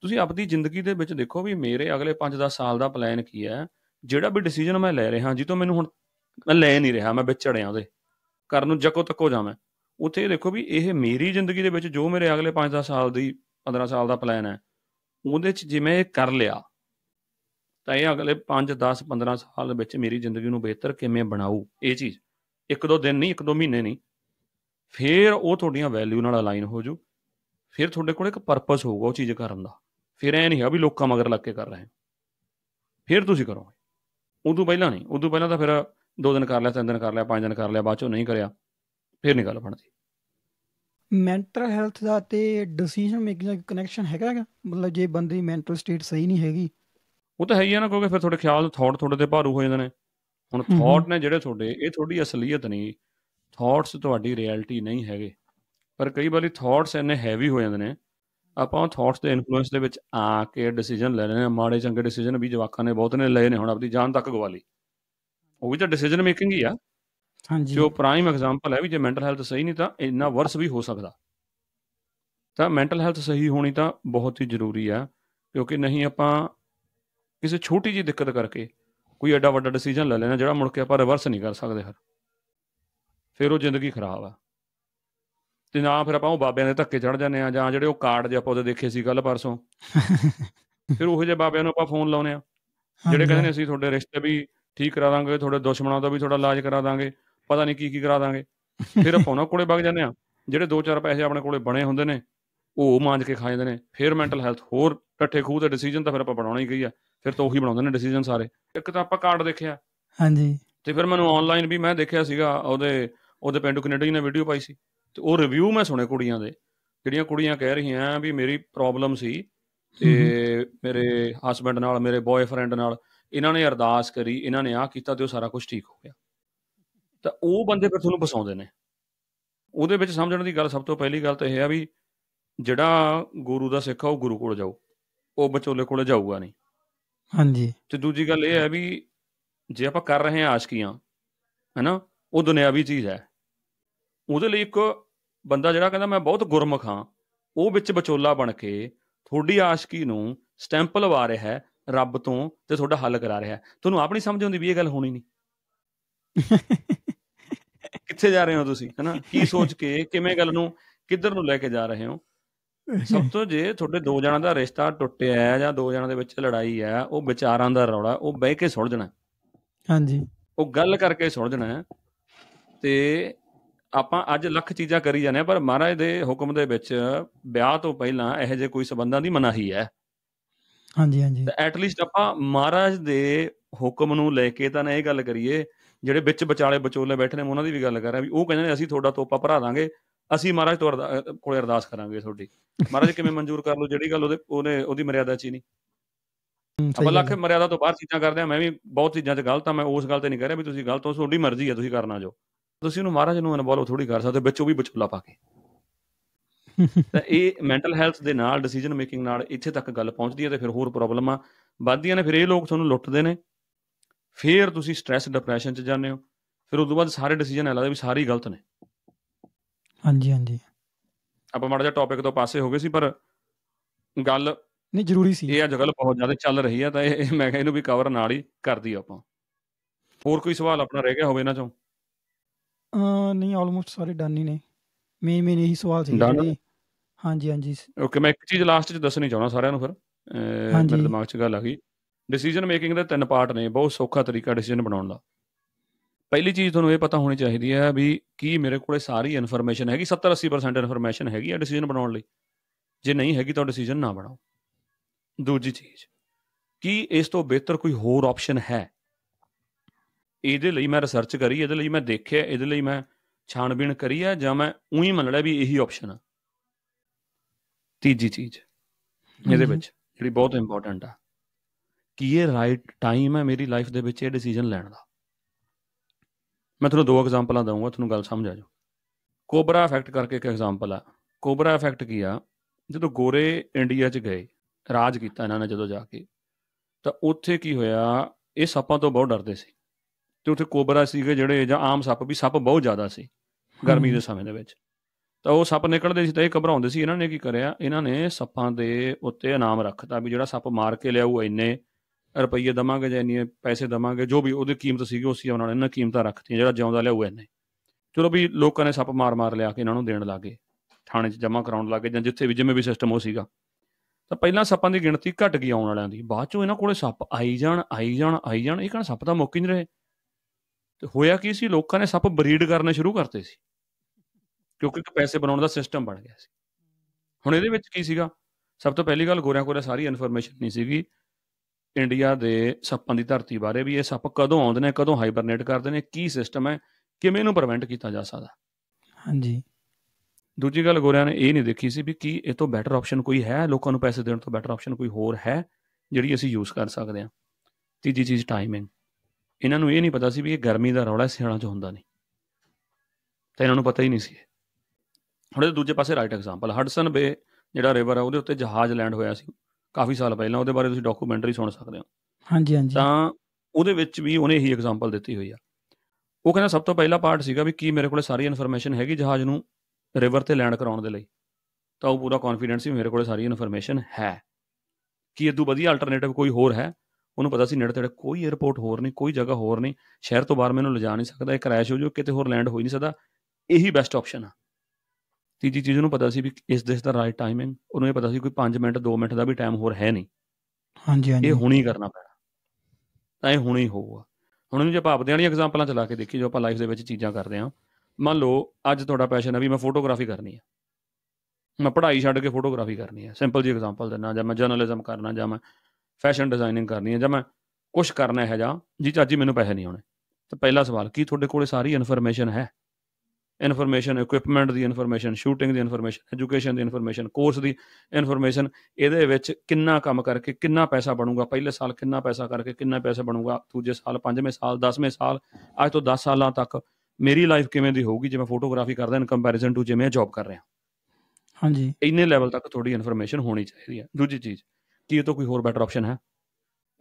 [SPEAKER 2] ਤੁਸੀਂ ਆਪਣੀ ਜ਼ਿੰਦਗੀ ਦੇ ਵਿੱਚ ਦੇਖੋ ਵੀ ਮੇਰੇ ਅਗਲੇ 5-10 ਸਾਲ ਦਾ ਪਲਾਨ ਕੀ ਹੈ ਜਿਹੜਾ ਵੀ ਡਿਸੀਜਨ ਮੈਂ ਲੈ ਰਿਹਾ ਹਾਂ ਜਿੱਤੋਂ ਮੈਨੂੰ ਹੁਣ ਮੈਂ ਲੈ ਨਹੀਂ ਰਿਹਾ ਮੈਂ ਵਿਚੜਿਆ ਉਹਦੇ ਕਰਨ ਨੂੰ ਜੱਕੋ ਤੱਕੋ ਜਾਵਾਂ ਉੱਥੇ ਇਹ ਦੇਖੋ ਵੀ ਇਹ ਮੇਰੀ ਜ਼ਿੰਦਗੀ ਦੇ ਵਿੱਚ ਜੋ ਮੇਰੇ ਅਗਲੇ 5-10 ਸਾਲ ਦੀ 15 ਸਾਲ ਦਾ ਪਲਾਨ ਹੈ ਉਹਦੇ 'ਚ ਜਿਵੇਂ ਇਹ ਕਰ ਲਿਆ ਤਾਂ ਇਹ ਅਗਲੇ 5 10 15 ਸਾਲ ਦੇ ਵਿੱਚ ਮੇਰੀ ਜ਼ਿੰਦਗੀ ਨੂੰ ਬਿਹਤਰ ਕਿਵੇਂ ਬਣਾਉ ਇਹ ਚੀਜ਼ ਇੱਕ ਦੋ ਦਿਨ ਨਹੀਂ ਇੱਕ ਦੋ ਮਹੀਨੇ ਨਹੀਂ ਫਿਰ ਉਹ ਤੁਹਾਡੀਆਂ ਵੈਲਿਊ ਨਾਲ ਅਲਾਈਨ ਹੋ ਜੂ ਫਿਰ ਤੁਹਾਡੇ ਕੋਲ ਇੱਕ ਪਰਪਸ ਹੋਊਗਾ ਉਹ ਚੀਜ਼ ਕਰਨ ਦਾ ਫਿਰ ਐ ਨਹੀਂ ਆ ਵੀ ਲੋਕਾਂ ਮਗਰ ਲੱਗ ਕੇ ਕਰ ਰਹੇ ਫਿਰ ਤੁਸੀਂ ਕਰੋ ਉਦੋਂ ਪਹਿਲਾਂ ਨਹੀਂ ਉਦੋਂ ਪਹਿਲਾਂ ਤਾਂ ਫਿਰ ਦੋ ਦਿਨ ਕਰ ਲਿਆ ਤਿੰਨ ਦਿਨ ਕਰ ਲਿਆ ਪੰਜ ਦਿਨ ਕਰ ਲਿਆ ਬਾਅਦ ਚੋਂ ਨਹੀਂ ਕਰਿਆ ਫਿਰ ਨਹੀਂ ਗੱਲ ਬਣਦੀ
[SPEAKER 1] ਮੈਂਟਲ ਹੈਲਥ ਦਾ ਤੇ ਡਿਸੀਜਨ ਮੇਕਿੰਗ ਦਾ ਕਨੈਕਸ਼ਨ ਹੈਗਾ ਹੈਗਾ ਮਤਲਬ ਜੇ ਬੰਦੇ ਦੀ ਮੈਂਟਲ ਸਟੇਟ ਸਹੀ ਨਹੀਂ ਹੈਗੀ
[SPEAKER 2] ਉਹ ਤਾਂ ਹੈ ਹੀ ਆ ਨਾ ਕਿਉਂਕਿ ਫਿਰ ਤੁਹਾਡੇ ਖਿਆਲ ਥੌਟ ਤੁਹਾਡੇ ਤੇ ਭਾਰੂ ਹੋ ਜਾਂਦੇ ਨੇ ਹੁਣ ਥੌਟ ਨੇ ਜਿਹੜੇ ਤੁਹਾਡੇ ਇਹ ਤੁਹਾਡੀ ਅਸਲੀਅਤ ਨਹੀਂ ਥੌਟਸ ਤੁਹਾਡੀ ਰਿਐਲਿਟੀ ਨਹੀਂ ਹੈਗੇ ਪਰ ਕਈ ਵਾਰੀ ਥੌਟਸ ਇੰਨੇ ਹੈਵੀ ਹੋ ਜਾਂਦੇ ਨੇ ਆਪਾਂ ਥੌਟਸ ਦੇ ਇਨਫਲੂਐਂਸ ਦੇ ਵਿੱਚ ਆ ਕੇ ਡਿਸੀਜਨ ਲੈ ਲੈਣੇ ਮਾੜੇ ਚੰਗੇ ਡਿਸੀਜਨ ਵੀ ਜਵਾਕਾਂ ਨੇ ਬਹੁਤ ਨੇ ਲਏ ਨੇ ਹੁਣ ਆਪਣੀ ਜਾਨ ਤੱਕ ਗਵਾ ਲਈ ਉਹ ਵੀ ਤਾਂ ਡਿਸੀਜਨ ਮੇਕਿੰਗ ਹੀ ਆ ਹਾਂਜੀ ਜੋ ਪ੍ਰਾਈਮ ਐਗਜ਼ਾਮਪਲ ਹੈ ਵੀ ਜੇ ਮੈਂਟਲ ਹੈਲਥ ਸਹੀ ਨਹੀਂ ਤਾਂ ਇੰਨਾ ਵਰਸ ਵੀ ਹੋ ਸਕਦਾ ਤਾਂ ਮੈਂਟਲ ਹੈਲਥ ਸਹੀ ਹੋਣੀ ਤਾਂ ਬਹੁਤ ਹੀ ਜ਼ਰੂਰੀ ਆ ਕਿਉਂਕਿ ਨਹੀਂ ਆਪਾਂ ਕਿਸੇ ਛੋਟੀ ਜੀ ਦਿੱਕਤ ਕਰਕੇ ਕੋਈ ਐਡਾ ਵੱਡਾ ਡਿਸੀਜਨ ਲੈ ਲੈਣਾ ਜਿਹੜਾ ਮੁੜ ਕੇ ਆਪਾਂ ਰਿਵਰਸ ਨਹੀਂ ਕਰ ਸਕਦੇ ਫਿਰ ਫਿਰ ਉਹ ਜ਼ਿੰਦਗੀ ਖਰਾਬ ਆ ਤੇ ਨਾ ਫਿਰ ਆਪਾਂ ਉਹ ਬਾਬਿਆਂ ਦੇ ਧੱਕੇ ਚੜ ਜਾਂਦੇ ਆ ਜਾਂ ਜਿਹੜੇ ਉਹ ਕਾਰਡ ਜਿਹਾ ਆਪਾਂ ਉਹਦੇ ਦੇਖੇ ਸੀ ਕੱਲ ਪਰਸੋਂ ਫਿਰ ਉਹੋ ਜਿਹੇ ਬਾਬਿਆਂ ਨੂੰ ਆਪਾਂ ਫੋਨ ਲਾਉਨੇ ਆ ਜਿਹੜੇ ਕਹਿੰਦੇ ਨੇ ਅਸੀਂ ਤੁਹਾਡੇ ਰਿਸ਼ਤੇ ਵੀ ਠੀਕ ਕਰਾ ਦਾਂਗੇ ਤੁਹਾਡੇ ਦੁਸ਼ਮਣਾਂ ਦਾ ਵੀ ਤੁਹਾਡਾ ਇਲਾਜ ਕਰਾ ਦਾਂਗੇ ਪਤਾ ਨਹੀਂ ਕੀ ਕੀ ਕਰਾ ਦਾਂਗੇ ਫਿਰ ਆਪਾਂ ਉਹਨਾਂ ਕੋਲੇ ਵਗ ਜਾਂਦੇ ਆ ਜਿਹੜੇ 2-4 ਪੈਸੇ ਆਪਣੇ ਕੋਲੇ ਬਣੇ ਹੁੰਦੇ ਨੇ ਉਹ ਮਾਂਜ ਕੇ ਖਾ ਜਾਂਦੇ ਨੇ ਫਿਰ ਮੈਂਟਲ ਹੈਲਥ ਹੋਰ ਟੱਠੇ ਖੂਹ ਤੇ ਡਿਸੀਜਨ ਤਾਂ ਫਿਰ ਆਪਾਂ ਬਣਾਉਣਾ ਹੀ ਗਈ ਆ ਫਿਰ ਤਾਂ ਉਹੀ ਬਣਾਉਂਦੇ ਨੇ ਡਿਸੀਜਨ ਸਾਰੇ ਇੱਕ ਤਾਂ ਆਪਾਂ ਕਾਰਡ ਦੇਖਿਆ ਹਾਂਜੀ ਤੇ ਫਿਰ ਮੈਨੂੰ ਆਨਲਾਈਨ ਵੀ ਮੈਂ ਦੇਖਿਆ ਸੀਗਾ ਉਹਦੇ ਉਹਦੇ ਪਿੰਡੂ ਕੈਨੇਡਾ ਨੇ ਵੀਡੀਓ ਪਾਈ ਸੀ ਤੇ ਉਹ ਰਿਵਿਊ ਮੈਂ ਸੁਣੇ ਕੁੜੀਆਂ ਦੇ ਜਿਹੜੀਆਂ ਕੁੜੀਆਂ ਕਹਿ ਰਹੀਆਂ ਵੀ ਮੇਰੀ ਪ੍ਰੋਬਲਮ ਸੀ ਤੇ ਮੇਰੇ ਹਸਬੰਡ ਨਾਲ ਮੇਰੇ ਬॉयਫ੍ਰੈਂਡ ਨਾਲ ਇਹਨਾਂ ਨੇ ਅਰਦਾਸ ਕਰੀ ਇਹਨਾਂ ਨੇ ਆਹ ਕੀਤਾ ਤੇ ਉਹ ਸਾਰਾ ਕੁਝ ਠੀਕ ਹੋ ਗਿਆ ਤਾਂ ਉਹ ਬੰਦੇ ਫਿਰ ਤੁਹਾਨੂੰ ਫਸਾਉਂਦੇ ਨੇ ਉਹਦੇ ਵਿੱਚ ਸਮਝਣ ਦੀ ਗੱਲ ਸਭ ਤੋਂ ਪਹਿਲੀ ਗੱਲ ਤਾਂ ਇਹ ਆ ਵੀ ਜਿਹੜਾ ਗੁਰੂ ਦਾ ਸਿੱਖ ਆ ਉਹ ਗੁਰੂ ਕੋਲ ਜਾਓ ਉਹ ਬਚੋਲੇ ਕੋਲ ਜਾਊਗਾ ਨਹੀਂ ਹਾਂਜੀ ਤੇ ਦੂਜੀ ਗੱਲ ਇਹ ਹੈ ਵੀ ਜੇ ਆਪਾਂ ਕਰ ਰਹੇ ਹਾਂ ਆਸ਼ਕੀਆਂ ਹੈਨਾ ਉਹ ਦੁਨਿਆਵੀ ਚੀਜ਼ ਹੈ ਉਹਦੇ ਲਈ ਇੱਕ ਬੰਦਾ ਜਿਹੜਾ ਕਹਿੰਦਾ ਮੈਂ ਬਹੁਤ ਗੁਰਮਖ ਹਾਂ ਉਹ ਵਿੱਚ ਬਚੋਲਾ ਬਣ ਕੇ ਥੋੜੀ ਆਸ਼ਕੀ ਨੂੰ ਸਟੈਂਪ ਲਵਾ ਰਿਹਾ ਹੈ ਰੱਬ ਤੋਂ ਤੇ ਤੁਹਾਡਾ ਹੱਲ ਕਰਾ ਰਿਹਾ ਤੁਹਾਨੂੰ ਆਪਣੀ ਸਮਝ ਆਉਂਦੀ ਵੀ ਇਹ ਗੱਲ ਹੋਣੀ ਨਹੀਂ ਕਿੱਥੇ ਜਾ ਰਹੇ ਹੋ ਤੁਸੀਂ ਹਨਾ ਕੀ ਸੋਚ ਕੇ ਕਿਵੇਂ ਗੱਲ ਨੂੰ ਕਿੱਧਰ ਨੂੰ ਲੈ ਕੇ ਜਾ ਰਹੇ ਹੋ ਸਭ ਤੋਂ ਜੇ ਤੁਹਾਡੇ ਦੋ ਜਣਾਂ ਦਾ ਰਿਸ਼ਤਾ ਟੁੱਟਿਆ ਹੈ ਜਾਂ ਦੋ ਜਣਾਂ ਦੇ ਵਿੱਚ ਲੜਾਈ ਹੈ ਉਹ ਵਿਚਾਰਾਂ ਦਾ ਰੌਲਾ ਉਹ ਬਹਿ ਕੇ ਸੁਲਝਣਾ ਹਾਂਜੀ ਉਹ ਗੱਲ ਕਰਕੇ ਸੁਲਝਣਾ ਤੇ ਆਪਾਂ ਅੱਜ ਲੱਖ ਚੀਜ਼ਾਂ ਕਰੀ ਜਾਂਦੇ ਆ ਪਰ ਮਹਾਰਾਜ ਦੇ ਹੁਕਮ ਦੇ ਵਿੱਚ ਵਿਆਹ ਤੋਂ ਪਹਿਲਾਂ ਇਹੋ ਜੇ ਕੋਈ ਸਬੰਧਾਂ ਦੀ ਮਨਾਹੀ ਹੈ ਹਾਂਜੀ ਹਾਂਜੀ ਐਟ ਲੀਸਟ ਆਪਾਂ ਮਹਾਰਾਜ ਦੇ ਹੁਕਮ ਨੂੰ ਲੈ ਕੇ ਤਾਂ ਇਹ ਗੱਲ ਕਰੀਏ ਜਿਹੜੇ ਵਿੱਚ ਵਿਚਾਲੇ ਵਿਚੋਲੇ ਬੈਠੇ ਨੇ ਉਹਨਾਂ ਦੀ ਵੀ ਗੱਲ ਕਰ ਰਹੇ ਵੀ ਉਹ ਕਹਿੰਦੇ ਨੇ ਅਸੀਂ ਤੁਹਾਡਾ ਤੋਪਾ ਭਰਾ ਦਾਂਗੇ ਅਸੀਂ ਮਹਾਰਾਜ ਤੋਂ ਕੋਲੇ ਅਰਦਾਸ ਕਰਾਂਗੇ ਤੁਹਾਡੀ ਮਹਾਰਾਜ ਕਿਵੇਂ ਮਨਜ਼ੂਰ ਕਰ ਲਓ ਜਿਹੜੀ ਗੱਲ ਉਹਦੇ ਉਹਨੇ ਉਹਦੀ ਮਰਿਆਦਾ ਚ ਹੀ ਨਹੀਂ ਆਪਾਂ ਲੱਖ ਮਰਿਆਦਾ ਤੋਂ ਬਾਹਰ ਚੀਜ਼ਾਂ ਕਰਦੇ ਆ ਮੈਂ ਵੀ ਬਹੁਤ ਚੀਜ਼ਾਂ 'ਚ ਗਲਤ ਆ ਮੈਂ ਉਸ ਗੱਲ ਤੇ ਨਹੀਂ ਕਹਿ ਰਿਹਾ ਵੀ ਤੁਸੀਂ ਗਲਤ ਹੋ ਤੁਹਾਡੀ ਮਰਜ਼ੀ ਆ ਤੁਸੀਂ ਕਰਨਾ ਜੋ ਤੁਸੀਂ ਉਹਨੂੰ ਮਹਾਰਾਜ ਨੂੰ ਇਨਵੋਲਵ ਥੋੜੀ ਕਰ ਸਕਦੇ ਵਿੱਚ ਉਹ ਵੀ ਵਿਚੋਲਾ ਪਾ ਕੇ ਤਾਂ ਇਹ ਮੈਂਟਲ ਹੈਲਥ ਦੇ ਨਾਲ ਡਿਸੀਜਨ ਮੇਕਿੰਗ ਨਾਲ ਇੱਥੇ ਤੱਕ ਗੱਲ ਪਹੁੰਚਦੀ ਹੈ ਤੇ ਫਿਰ ਹੋਰ ਪ੍ਰੋਬਲਮਾਂ ਵੱਧਦੀਆਂ ਨੇ ਫਿਰ ਇਹ ਲੋਕ ਤੁਹਾਨੂੰ ਲੁੱਟਦੇ ਨੇ ਫਿਰ ਤੁਸੀਂ ਸਟ्रेस ਡਿਪਰੈਸ਼ਨ ਚ ਜਾਂਦੇ ਹੋ ਫਿਰ ਉਸ ਤੋਂ ਬਾਅਦ ਸਾਰੇ ਡਿਸੀਜਨ ਲੈਦਾ ਲੱਗਦਾ ਵੀ ਸਾਰੇ ਗਲਤ ਨੇ ਹਾਂਜੀ ਹਾਂਜੀ ਆਪਾਂ ਮਾੜਾ ਜਿਹਾ ਟੌਪਿਕ ਤੋਂ ਪਾਸੇ ਹੋ ਗਏ ਸੀ ਪਰ ਗੱਲ ਨਹੀਂ ਜ਼ਰੂਰੀ ਸੀ ਇਹ ਅੱਜ ਕੱਲ ਬਹੁਤ ਜ਼ਿਆਦਾ ਚੱਲ ਰਹੀ ਆ ਤਾਂ ਇਹ ਮੈਂ ਕਹਿੰਦਾ ਇਹਨੂੰ ਵੀ ਕਵਰ ਨਾਲ ਹੀ ਕਰਦੀ ਆਪਾਂ ਹੋਰ ਕੋਈ ਸਵਾਲ ਆਪਣਾ ਰਹਿ ਗਿਆ ਹੋਵੇ ਇਹਨਾਂ ਚੋਂ
[SPEAKER 1] ਅ ਨਹੀਂ ਆਲਮੋਸਟ ਸਾਰੇ ਡਨ ਹੀ ਨੇ ਮੇਨ ਮੇਨ ਇਹੀ ਸਵਾਲ ਸੀ ਜੀ ਹਾਂਜੀ ਹਾਂਜੀ
[SPEAKER 2] ਓਕੇ ਮੈਂ ਇੱਕ ਚੀਜ਼ ਲਾਸਟ 'ਚ ਦੱਸਣੀ ਚਾਹਣਾ ਸਾਰਿਆਂ ਨੂੰ ਫਿਰ ਮੇਰੇ ਦਿਮਾਗ 'ਚ ਗੱਲ ਆ ਗਈ ਡਿਸੀਜਨ ਮੇਕਿੰਗ ਦੇ ਤਿੰਨ ਪਾਰਟ ਨੇ ਬਹੁਤ ਸੌਖਾ ਤਰੀਕਾ ਡਿਸੀਜਨ ਬਣਾਉਣ ਦਾ ਪਹਿਲੀ ਚੀਜ਼ ਤੁਹਾਨੂੰ ਇਹ ਪਤਾ ਹੋਣੀ ਚਾਹੀਦੀ ਹੈ ਵੀ ਕੀ ਮੇਰੇ ਕੋਲੇ ਸਾਰੀ ਇਨਫੋਰਮੇਸ਼ਨ ਹੈਗੀ 70 80% ਇਨਫੋਰਮੇਸ਼ਨ ਹੈਗੀ ਹੈ ਡਿਸੀਜਨ ਬਣਾਉਣ ਲਈ ਜੇ ਨਹੀਂ ਹੈਗੀ ਤਾਂ ਡਿਸੀਜਨ ਨਾ ਬਣਾਓ ਦੂਜੀ ਚੀਜ਼ ਕੀ ਇਸ ਤੋਂ ਬਿਹਤਰ ਕੋਈ ਹੋਰ ਆਪਸ਼ਨ ਹੈ ਇਹਦੇ ਲਈ ਮੈਂ ਰਿਸਰਚ ਕਰੀ ਇਹਦੇ ਲਈ ਮੈਂ ਦੇਖਿਆ ਇਹਦੇ ਲਈ ਮੈਂ ਛਾਣਬੀਣ ਕਰੀ ਆ ਜਾਂ ਮੈਂ ਉਹੀ ਮੰਨ ਲਿਆ ਵੀ ਇਹੀ ਆਪਸ਼ਨ ਆ ਤੀਜੀ ਚੀਜ਼ ਇਹਦੇ ਵਿੱਚ ਜਿਹੜੀ ਬਹੁਤ ਇੰਪੋਰਟੈਂਟ ਆ ਕਿ ਇਹ ਰਾਈਟ ਟਾਈਮ ਹੈ ਮੇਰੀ ਲਾਈਫ ਦੇ ਵਿੱਚ ਇਹ ਡਿਸੀਜਨ ਲੈਣ ਦਾ ਮੈਂ ਤੁਹਾਨੂੰ ਦੋ ਐਗਜ਼ਾਮਪਲਾਂ ਦਊਂਗਾ ਤੁਹਾਨੂੰ ਗੱਲ ਸਮਝ ਆ ਜਾਓ ਕੋਬਰਾ ਇਫੈਕਟ ਕਰਕੇ ਇੱਕ ਐਗਜ਼ਾਮਪਲ ਆ ਕੋਬਰਾ ਇਫੈਕਟ ਕੀ ਆ ਜਦੋਂ ਗੋਰੇ ਇੰਡੀਆ 'ਚ ਗਏ ਰਾਜ ਕੀਤਾ ਇਹਨਾਂ ਨੇ ਜਦੋਂ ਜਾ ਕੇ ਤਾਂ ਉੱਥੇ ਕੀ ਹੋਇਆ ਇਹ ਸੱਪਾਂ ਤੋਂ ਬਹੁਤ ਡਰਦੇ ਸੀ ਤੇ ਉੱਥੇ ਕੋਬਰਾ ਸੀਗੇ ਜਿਹੜੇ ਜਾਂ ਆਮ ਸੱਪ ਵੀ ਸੱਪ ਬਹੁਤ ਜ਼ਿਆਦਾ ਸੀ ਗਰਮੀ ਦੇ ਸਮੇਂ ਦੇ ਵਿੱਚ ਤਾਂ ਉਹ ਸੱਪ ਨਿਕਲਦੇ ਸੀ ਤਾਂ ਇਹ ਘਬਰਾਉਂਦੇ ਸੀ ਇਹਨਾਂ ਨੇ ਕੀ ਕਰਿਆ ਇਹਨਾਂ ਨੇ ਸੱਪਾਂ ਦੇ ਉੱਤੇ ਇਨਾਮ ਰੱਖਤਾ ਵੀ ਜਿਹੜਾ ਸੱਪ ਮਾਰ ਕੇ ਲਿਆਊ ਇੰਨੇ ਰੁਪਈਏ ਦਵਾਂਗੇ ਜਾਂ ਇੰਨੇ ਪੈਸੇ ਦਵਾਂਗੇ ਜੋ ਵੀ ਉਹਦੀ ਕੀਮਤ ਸੀਗੀ ਉਸੇ ਉਹਨਾਂ ਨੇ ਇਹਨਾਂ ਕੀਮਤਾਂ ਰੱਖਤੀਆਂ ਜਿਹੜਾ ਜਿਉਂਦਾ ਲਿਆਊ ਇੰਨੇ ਚਲੋ ਵੀ ਲੋਕਾਂ ਨੇ ਸੱਪ ਮਾਰ ਮਾਰ ਲਿਆ ਕੇ ਇਹਨਾਂ ਨੂੰ ਦੇਣ ਲੱਗੇ ਥਾਣੇ 'ਚ ਜਮ੍ਹਾਂ ਕਰਾਉਣ ਲੱਗੇ ਜਾਂ ਜਿੱਥੇ ਵੀ ਜਿਵੇਂ ਵੀ ਸਿਸਟਮ ਹੋ ਸੀਗਾ ਤਾਂ ਪਹਿਲਾਂ ਸੱਪਾਂ ਦੀ ਗਿਣਤੀ ਘਟ ਗਈ ਆਉਣ ਵਾਲਿਆਂ ਦੀ ਬਾਅਦ 'ਚੋਂ ਇਹਨਾਂ ਕੋਲੇ ਸੱਪ ਆਈ ਜਾਣ ਆਈ ਜਾਣ ਆਈ ਜਾਣ ਇਹ ਕਹਿੰਦਾ ਸੱਪ ਤਾਂ ਮੁੱਕ ਹੀ ਨਹੀਂ ਰਹੇ ਤੇ ਹੋਇਆ ਕੀ ਸੀ ਲੋਕਾਂ ਨੇ ਸੱਪ ਬਰੀਡ ਕਰਨੇ ਸ਼ੁਰੂ ਕਰਤੇ ਸੀ ਕਿਉਂਕਿ ਇੱਕ ਪੈਸੇ ਬਣਾਉਣ ਦਾ ਸਿਸਟਮ ਬਣ ਗਿਆ ਸੀ ਹੁਣ ਇਹਦੇ ਵਿੱਚ ਕੀ ਸੀਗਾ ਸਭ ਤੋਂ ਪਹਿਲੀ ਗੱਲ ਗੋਰਿਆਂ ਕੋਲ ਸਾਰੀ ਇਨਫੋਰਮੇਸ਼ਨ ਨਹੀਂ ਸੀਗੀ ਇੰਡੀਆ ਦੇ ਸੱਪਾਂ ਦੀ ਧਰਤੀ ਬਾਰੇ ਵੀ ਇਹ ਸੱਪ ਕਦੋਂ ਆਉਂਦੇ ਨੇ ਕਦੋਂ ਹਾਈਬਰਨੇਟ ਕਰਦੇ ਨੇ ਕੀ ਸਿਸਟਮ ਹੈ ਕਿਵੇਂ ਇਹਨੂੰ ਪ੍ਰੀਵੈਂਟ ਕੀਤਾ ਜਾ ਸਕਦਾ ਹਾਂਜੀ ਦੂਜੀ ਗੱਲ ਗੋਰਿਆਂ ਨੇ ਇਹ ਨਹੀਂ ਦੇਖੀ ਸੀ ਵੀ ਕੀ ਇਹ ਤੋਂ ਬੈਟਰ ਆਪਸ਼ਨ ਕੋਈ ਹੈ ਲੋਕਾਂ ਨੂੰ ਪੈਸੇ ਦੇਣ ਤੋਂ ਬੈਟਰ ਆਪਸ਼ਨ ਕੋਈ ਹੋਰ ਹੈ ਜਿਹੜੀ ਅਸੀਂ ਯੂਜ਼ ਕਰ ਸਕਦੇ ਹਾਂ ਤੀਜੀ ਚੀਜ਼ ਟਾਈਮਿੰਗ ਇਹਨਾਂ ਨੂੰ ਇਹ ਨਹੀਂ ਪਤਾ ਸੀ ਵੀ ਇਹ ਗਰਮੀ ਦਾ ਰੌਲਾ ਸਿਆਣਾ 'ਚ ਹੁੰਦਾ ਨਹੀਂ ਤਾਂ ਇਹਨਾਂ ਨੂੰ ਪਤਾ ਹੀ ਨਹੀਂ ਸੀ ਹੁਣ ਦੂਜੇ ਪਾਸੇ ਰਾਈਟ ਐਗਜ਼ਾਮਪਲ ਹਡਸਨ ਬੇ ਜਿਹੜਾ ਰਿਵਰ ਆ ਉਹਦੇ ਉੱਤੇ ਜਹਾਜ਼ ਲੈਂਡ ਹੋਇਆ ਸੀ ਕਾਫੀ ਸਾਲ ਪਹਿਲਾਂ ਉਹਦੇ ਬਾਰੇ ਤੁਸੀਂ ਡਾਕੂਮੈਂਟਰੀ ਸੁਣ ਸਕਦੇ ਹੋ ਹਾਂਜੀ ਹਾਂਜੀ ਤਾਂ ਉਹਦੇ ਵਿੱਚ ਵੀ ਉਹਨੇ ਇਹੀ ਐਗਜ਼ਾਮਪਲ ਦਿੱਤੀ ਹੋਈ ਆ ਉਹ ਕਹਿੰਦਾ ਸਭ ਤੋਂ ਪਹਿਲਾ ਪਾਰਟ ਸੀਗਾ ਵੀ ਕੀ ਮੇਰੇ ਕੋਲੇ ਸਾਰੀ ਇਨਫੋਰਮੇਸ਼ਨ ਹੈਗੀ ਜਹਾਜ਼ ਨੂੰ ਰਿਵਰ ਤੇ ਲੈਂਡ ਕਰਾਉਣ ਦੇ ਲਈ ਤਾਂ ਉਹ ਪੂਰਾ ਕੌਨਫੀਡੈਂਸ ਸੀ ਮੇਰੇ ਕੋਲੇ ਸਾਰੀ ਇਨਫੋਰਮੇਸ਼ਨ ਹੈ ਕੀ ਤੋਂ ਵਧੀਆ ਆਲਟਰਨੇਟਿਵ ਕੋਈ ਹੋਰ ਹੈ ਉਹਨੂੰ ਪਤਾ ਸੀ ਨੇੜੇ ਤੇੜੇ ਕੋਈ 에어ਪੋਰਟ ਹੋਰ ਨਹੀਂ ਕੋਈ ਜਗ੍ਹਾ ਹੋਰ ਨਹੀਂ ਸ਼ਹਿਰ ਤੋਂ ਬਾਹਰ ਮੈਨੂੰ ਲਿਜਾ ਨਹੀਂ ਸਕਦਾ ਇਹ ਕ੍ਰੈਸ਼ ਹੋ ਜਾਊ ਕਿਤੇ ਹੋਰ ਲੈਂਡ ਹੋ ਹੀ ਨਹੀਂ ਸਕਦਾ ਇਹੀ ਬੈਸਟ ਆਪਸ਼ਨ ਆ ਤੀਜੀ ਚੀਜ਼ ਨੂੰ ਪਤਾ ਸੀ ਵੀ ਇਸ ਦੇਸ਼ ਦਾ ਰਾਈਟ ਟਾਈਮਿੰਗ ਉਹਨੂੰ ਇਹ ਪਤਾ ਸੀ ਕੋਈ 5 ਮਿੰਟ 2 ਮਿੰਟ ਦਾ ਵੀ ਟਾਈਮ ਹੋਰ ਹੈ ਨਹੀਂ ਹਾਂਜੀ ਹਾਂਜੀ ਇਹ ਹੁਣੀ ਕਰਨਾ ਪੈਣਾ ਤਾਂ ਇਹ ਹੁਣੀ ਹੋਊਗਾ ਹੁਣ ਜੇ ਆਪਾਂ ਆਪਦੇ ਵਾਲੀਆਂ ਐਗਜ਼ਾਮਪਲਾਂ ਚਲਾ ਕੇ ਦੇਖੀ ਜੋ ਆਪਾਂ ਲਾਈਫ ਦੇ ਵਿੱਚ ਚੀਜ਼ਾਂ ਕਰਦੇ ਆ ਮੰਨ ਲਓ ਅੱਜ ਤੁਹਾਡਾ ਪੈਸ਼ਨ ਹੈ ਵੀ ਮੈਂ ਫੋਟੋਗ੍ਰਾਫੀ ਕਰਨੀ ਹੈ ਮੈਂ ਪੜ੍ਹਾਈ ਛੱਡ ਕੇ ਫੋਟੋਗ੍ਰਾਫੀ ਕਰਨੀ ਹੈ ਸਿੰਪਲ ਜੀ ਐਗਜ਼ਾਮਪਲ ਦਿੰਨਾ ਜਾਂ ਮੈਂ ਜਰਨਲਿਜ਼ਮ ਕਰਨਾ ਜਾਂ ਮੈਂ ਫੈਸ਼ਨ ਡਿਜ਼ਾਈਨਿੰਗ ਕਰਨੀ ਹੈ ਜਾਂ ਮੈਂ ਕੁਝ ਕਰਨਾ ਹੈ ਜਾਂ ਜੀ ਚਾਚੀ ਮੈਨੂੰ ਪੈਸੇ ਨਹੀਂ ਆਉਣੇ ਤਾਂ ਪਹਿਲਾ ਸਵਾਲ ਕੀ ਤੁਹਾਡੇ ਕੋਲੇ ਸਾਰੀ ਇਨਫੋਰਮੇਸ਼ਨ ਹੈ ਇਨਫੋਰਮੇਸ਼ਨ ਇਕਵਿਪਮੈਂਟ ਦੀ ਇਨਫੋਰਮੇਸ਼ਨ ਸ਼ੂਟਿੰਗ ਦੀ ਇਨਫੋਰਮੇਸ਼ਨ ਐਜੂਕੇਸ਼ਨ ਦੀ ਇਨਫੋਰਮੇਸ਼ਨ ਕੋਰਸ ਦੀ ਇਨਫੋਰਮੇਸ਼ਨ ਇਹਦੇ ਵਿੱਚ ਕਿੰਨਾ ਕੰਮ ਕਰਕੇ ਕਿੰਨਾ ਪੈਸਾ ਬਣੂਗਾ ਪਹਿਲੇ ਸਾਲ ਕਿੰਨਾ ਪੈਸਾ ਕਰਕੇ ਕਿੰਨਾ ਪੈਸਾ ਬਣੂਗਾ ਦੂਜੇ ਸਾਲ ਪੰਜਵੇਂ ਸਾਲ ਦਸਵੇਂ ਸਾਲ ਅੱਜ ਤੋਂ 10 ਸਾਲਾਂ ਤੱਕ ਮੇਰੀ ਲਾਈਫ ਕਿਵੇਂ ਦੀ ਹੋਊਗੀ ਜੇ ਮੈਂ ਫੋਟੋਗ੍ਰਾਫੀ ਕਰਦਾ ਇਨ ਕੰਪੈਰੀਜ਼ਨ ਟੂ ਜੇ ਮੈਂ ਜੌਬ ਕਰ ਰਿਹਾ ਹਾਂਜੀ ਇੰਨੇ ਲੈਵਲ ਤੱਕ ਥੋੜੀ ਇਨਫੋਰਮੇਸ਼ਨ ਹੋਣੀ ਚਾਹੀਦੀ ਹੈ ਦੂਜੀ ਚੀਜ਼ ਕੀ ਇਹ ਤੋਂ ਕੋਈ ਹੋਰ ਬੈਟਰ ਆਪਸ਼ਨ ਹੈ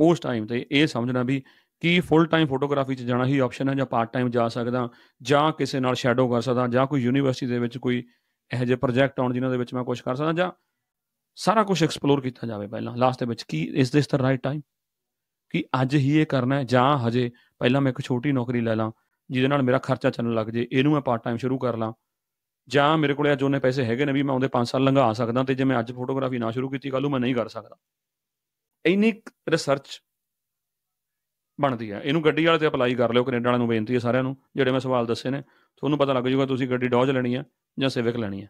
[SPEAKER 2] ਉਸ ਟਾਈਮ ਤੇ ਇਹ ਸਮਝਣਾ ਵੀ ਕੀ ਫੁੱਲ ਟਾਈਮ ਫੋਟੋਗ੍ਰਾਫੀ 'ਚ ਜਾਣਾ ਹੀ ਆਪਸ਼ਨ ਹੈ ਜਾਂ ਪਾਰਟ ਟਾਈਮ ਜਾ ਸਕਦਾ ਜਾਂ ਕਿਸੇ ਨਾਲ ਸ਼ੈਡੋ ਕਰ ਸਕਦਾ ਜਾਂ ਕੋਈ ਯੂਨੀਵਰਸਿਟੀ ਦੇ ਵਿੱਚ ਕੋਈ ਇਹੋ ਜਿਹੇ ਪ੍ਰੋਜੈਕਟ ਆਉਣ ਜਿਨ੍ਹਾਂ ਦੇ ਵਿੱਚ ਮੈਂ ਕੁਝ ਕਰ ਸਕਦਾ ਜਾਂ ਸਾਰਾ ਕੁਝ ਐਕਸਪਲੋਰ ਕੀਤਾ ਜਾਵੇ ਪਹਿਲਾਂ ਲਾਸਟ ਦੇ ਵਿੱਚ ਕੀ ਇਸ ਦਿਸ ਦਾ ਰਾਈਟ ਟਾਈਮ ਕਿ ਅੱਜ ਹੀ ਇਹ ਕਰਨਾ ਹੈ ਜਾਂ ਹਜੇ ਪਹਿਲਾਂ ਮੈਂ ਇੱਕ ਛੋਟੀ ਨੌਕਰੀ ਲੈ ਲਾਂ ਜਿਹਦੇ ਨਾਲ ਮੇਰਾ ਖਰਚਾ ਚੱਲਣ ਲੱਗ ਜੇ ਇਹਨੂੰ ਮੈਂ ਪਾਰਟ ਟਾਈਮ ਸ਼ੁਰੂ ਕਰ ਲਾਂ ਜਾਂ ਮੇਰੇ ਕੋਲੇ ਅੱਜ ਉਹਨੇ ਪੈਸੇ ਹੈਗੇ ਨੇ ਵੀ ਮੈਂ ਉਹਦੇ 5 ਸਾਲ ਲੰਘਾ ਸਕਦਾ ਤੇ ਜੇ ਮੈਂ ਅੱਜ ਫੋਟੋਗ੍ਰਾਫੀ ਨਾ ਸ਼ੁਰੂ ਕੀਤੀ ਕੱਲੂ ਮੈਂ ਨਹੀਂ ਕਰ ਸਕਦਾ ਇੰਨੀ ਰਿਸਰਚ ਬਣਦੀ ਹੈ ਇਹਨੂੰ ਗੱਡੀ ਵਾਲੇ ਤੇ ਅਪਲਾਈ ਕਰ ਲਿਓ ਕੈਨੇਡਾ ਵਾਲਿਆਂ ਨੂੰ ਬੇਨਤੀ ਹੈ ਸਾਰਿਆਂ ਨੂੰ ਜਿਹੜੇ ਮੈਂ ਸਵਾਲ ਦੱਸੇ ਨੇ ਤੁਹਾਨੂੰ ਪਤਾ ਲੱਗ ਜਾਊਗਾ ਤੁਸੀਂ ਗੱਡੀ ਡੌਜ ਲੈਣੀ ਹੈ ਜਾਂ ਸਿਵਿਕ ਲੈਣੀ ਹੈ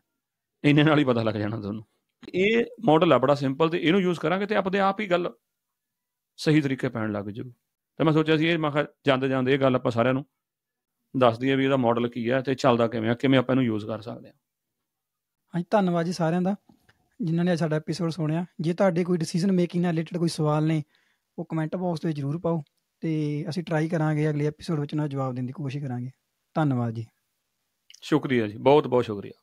[SPEAKER 2] ਇੰਨੇ ਨਾਲ ਹੀ ਪਤਾ ਲੱਗ ਜਾਣਾ ਤੁਹਾਨੂੰ ਇਹ ਮਾਡਲ ਆ ਬੜਾ ਸਿੰਪਲ ਤੇ ਇਹਨੂੰ ਯੂਜ਼ ਕਰਾਂਗੇ ਤੇ ਆਪਦੇ ਆਪ ਹੀ ਗੱਲ ਸਹੀ ਤਰੀਕੇ ਪੈਣ ਲੱਗ ਜੂ ਤੇ ਮੈਂ ਸੋਚਿਆ ਸੀ ਇਹ ਮੈਂ ਜਾਂਦੇ ਜਾਂਦੇ ਇਹ ਗੱਲ ਆਪਾਂ ਸਾਰਿਆਂ ਨੂੰ ਦੱਸਦੀ ਹੈ ਵੀ ਇਹਦਾ ਮਾਡਲ ਕੀ ਹੈ ਤੇ ਚੱਲਦਾ ਕਿਵੇਂ ਆ ਕਿਵੇਂ ਆਪਾਂ ਇਹਨੂੰ ਯੂਜ਼ ਕਰ ਸਕਦੇ ਹਾਂ
[SPEAKER 1] ਹਾਂਜੀ ਧੰਨਵਾਦ ਜੀ ਸਾਰਿਆਂ ਦਾ ਜਿਨ੍ਹਾਂ ਨੇ ਸਾਡਾ ਐਪੀਸੋਡ ਸੁਣਿਆ ਜੇ ਤੁਹਾਡੇ ਕੋਈ ਡਿਸੀਜਨ ਮੇਕਿੰਗ ਨਾਲ ਰਿਲੇਟਡ ਕੋਈ ਸਵਾਲ ਨੇ ਉਹ ਕਮੈਂਟ ਬਾਕਸ ਤੇ ਜ਼ਰੂਰ ਪਾਓ ਤੇ ਅਸੀਂ ਟਰਾਈ ਕਰਾਂਗੇ ਅਗਲੇ ਐਪੀਸੋਡ ਵਿੱਚ ਉਹਨਾਂ ਦਾ ਜਵਾਬ ਦੇਣ ਦੀ ਕੋਸ਼ਿਸ਼ ਕਰਾਂਗੇ ਧੰਨਵਾਦ ਜੀ
[SPEAKER 2] ਸ਼ੁਕਰੀਆ ਜੀ ਬਹੁਤ ਬਹੁਤ ਸ਼ੁਕਰੀਆ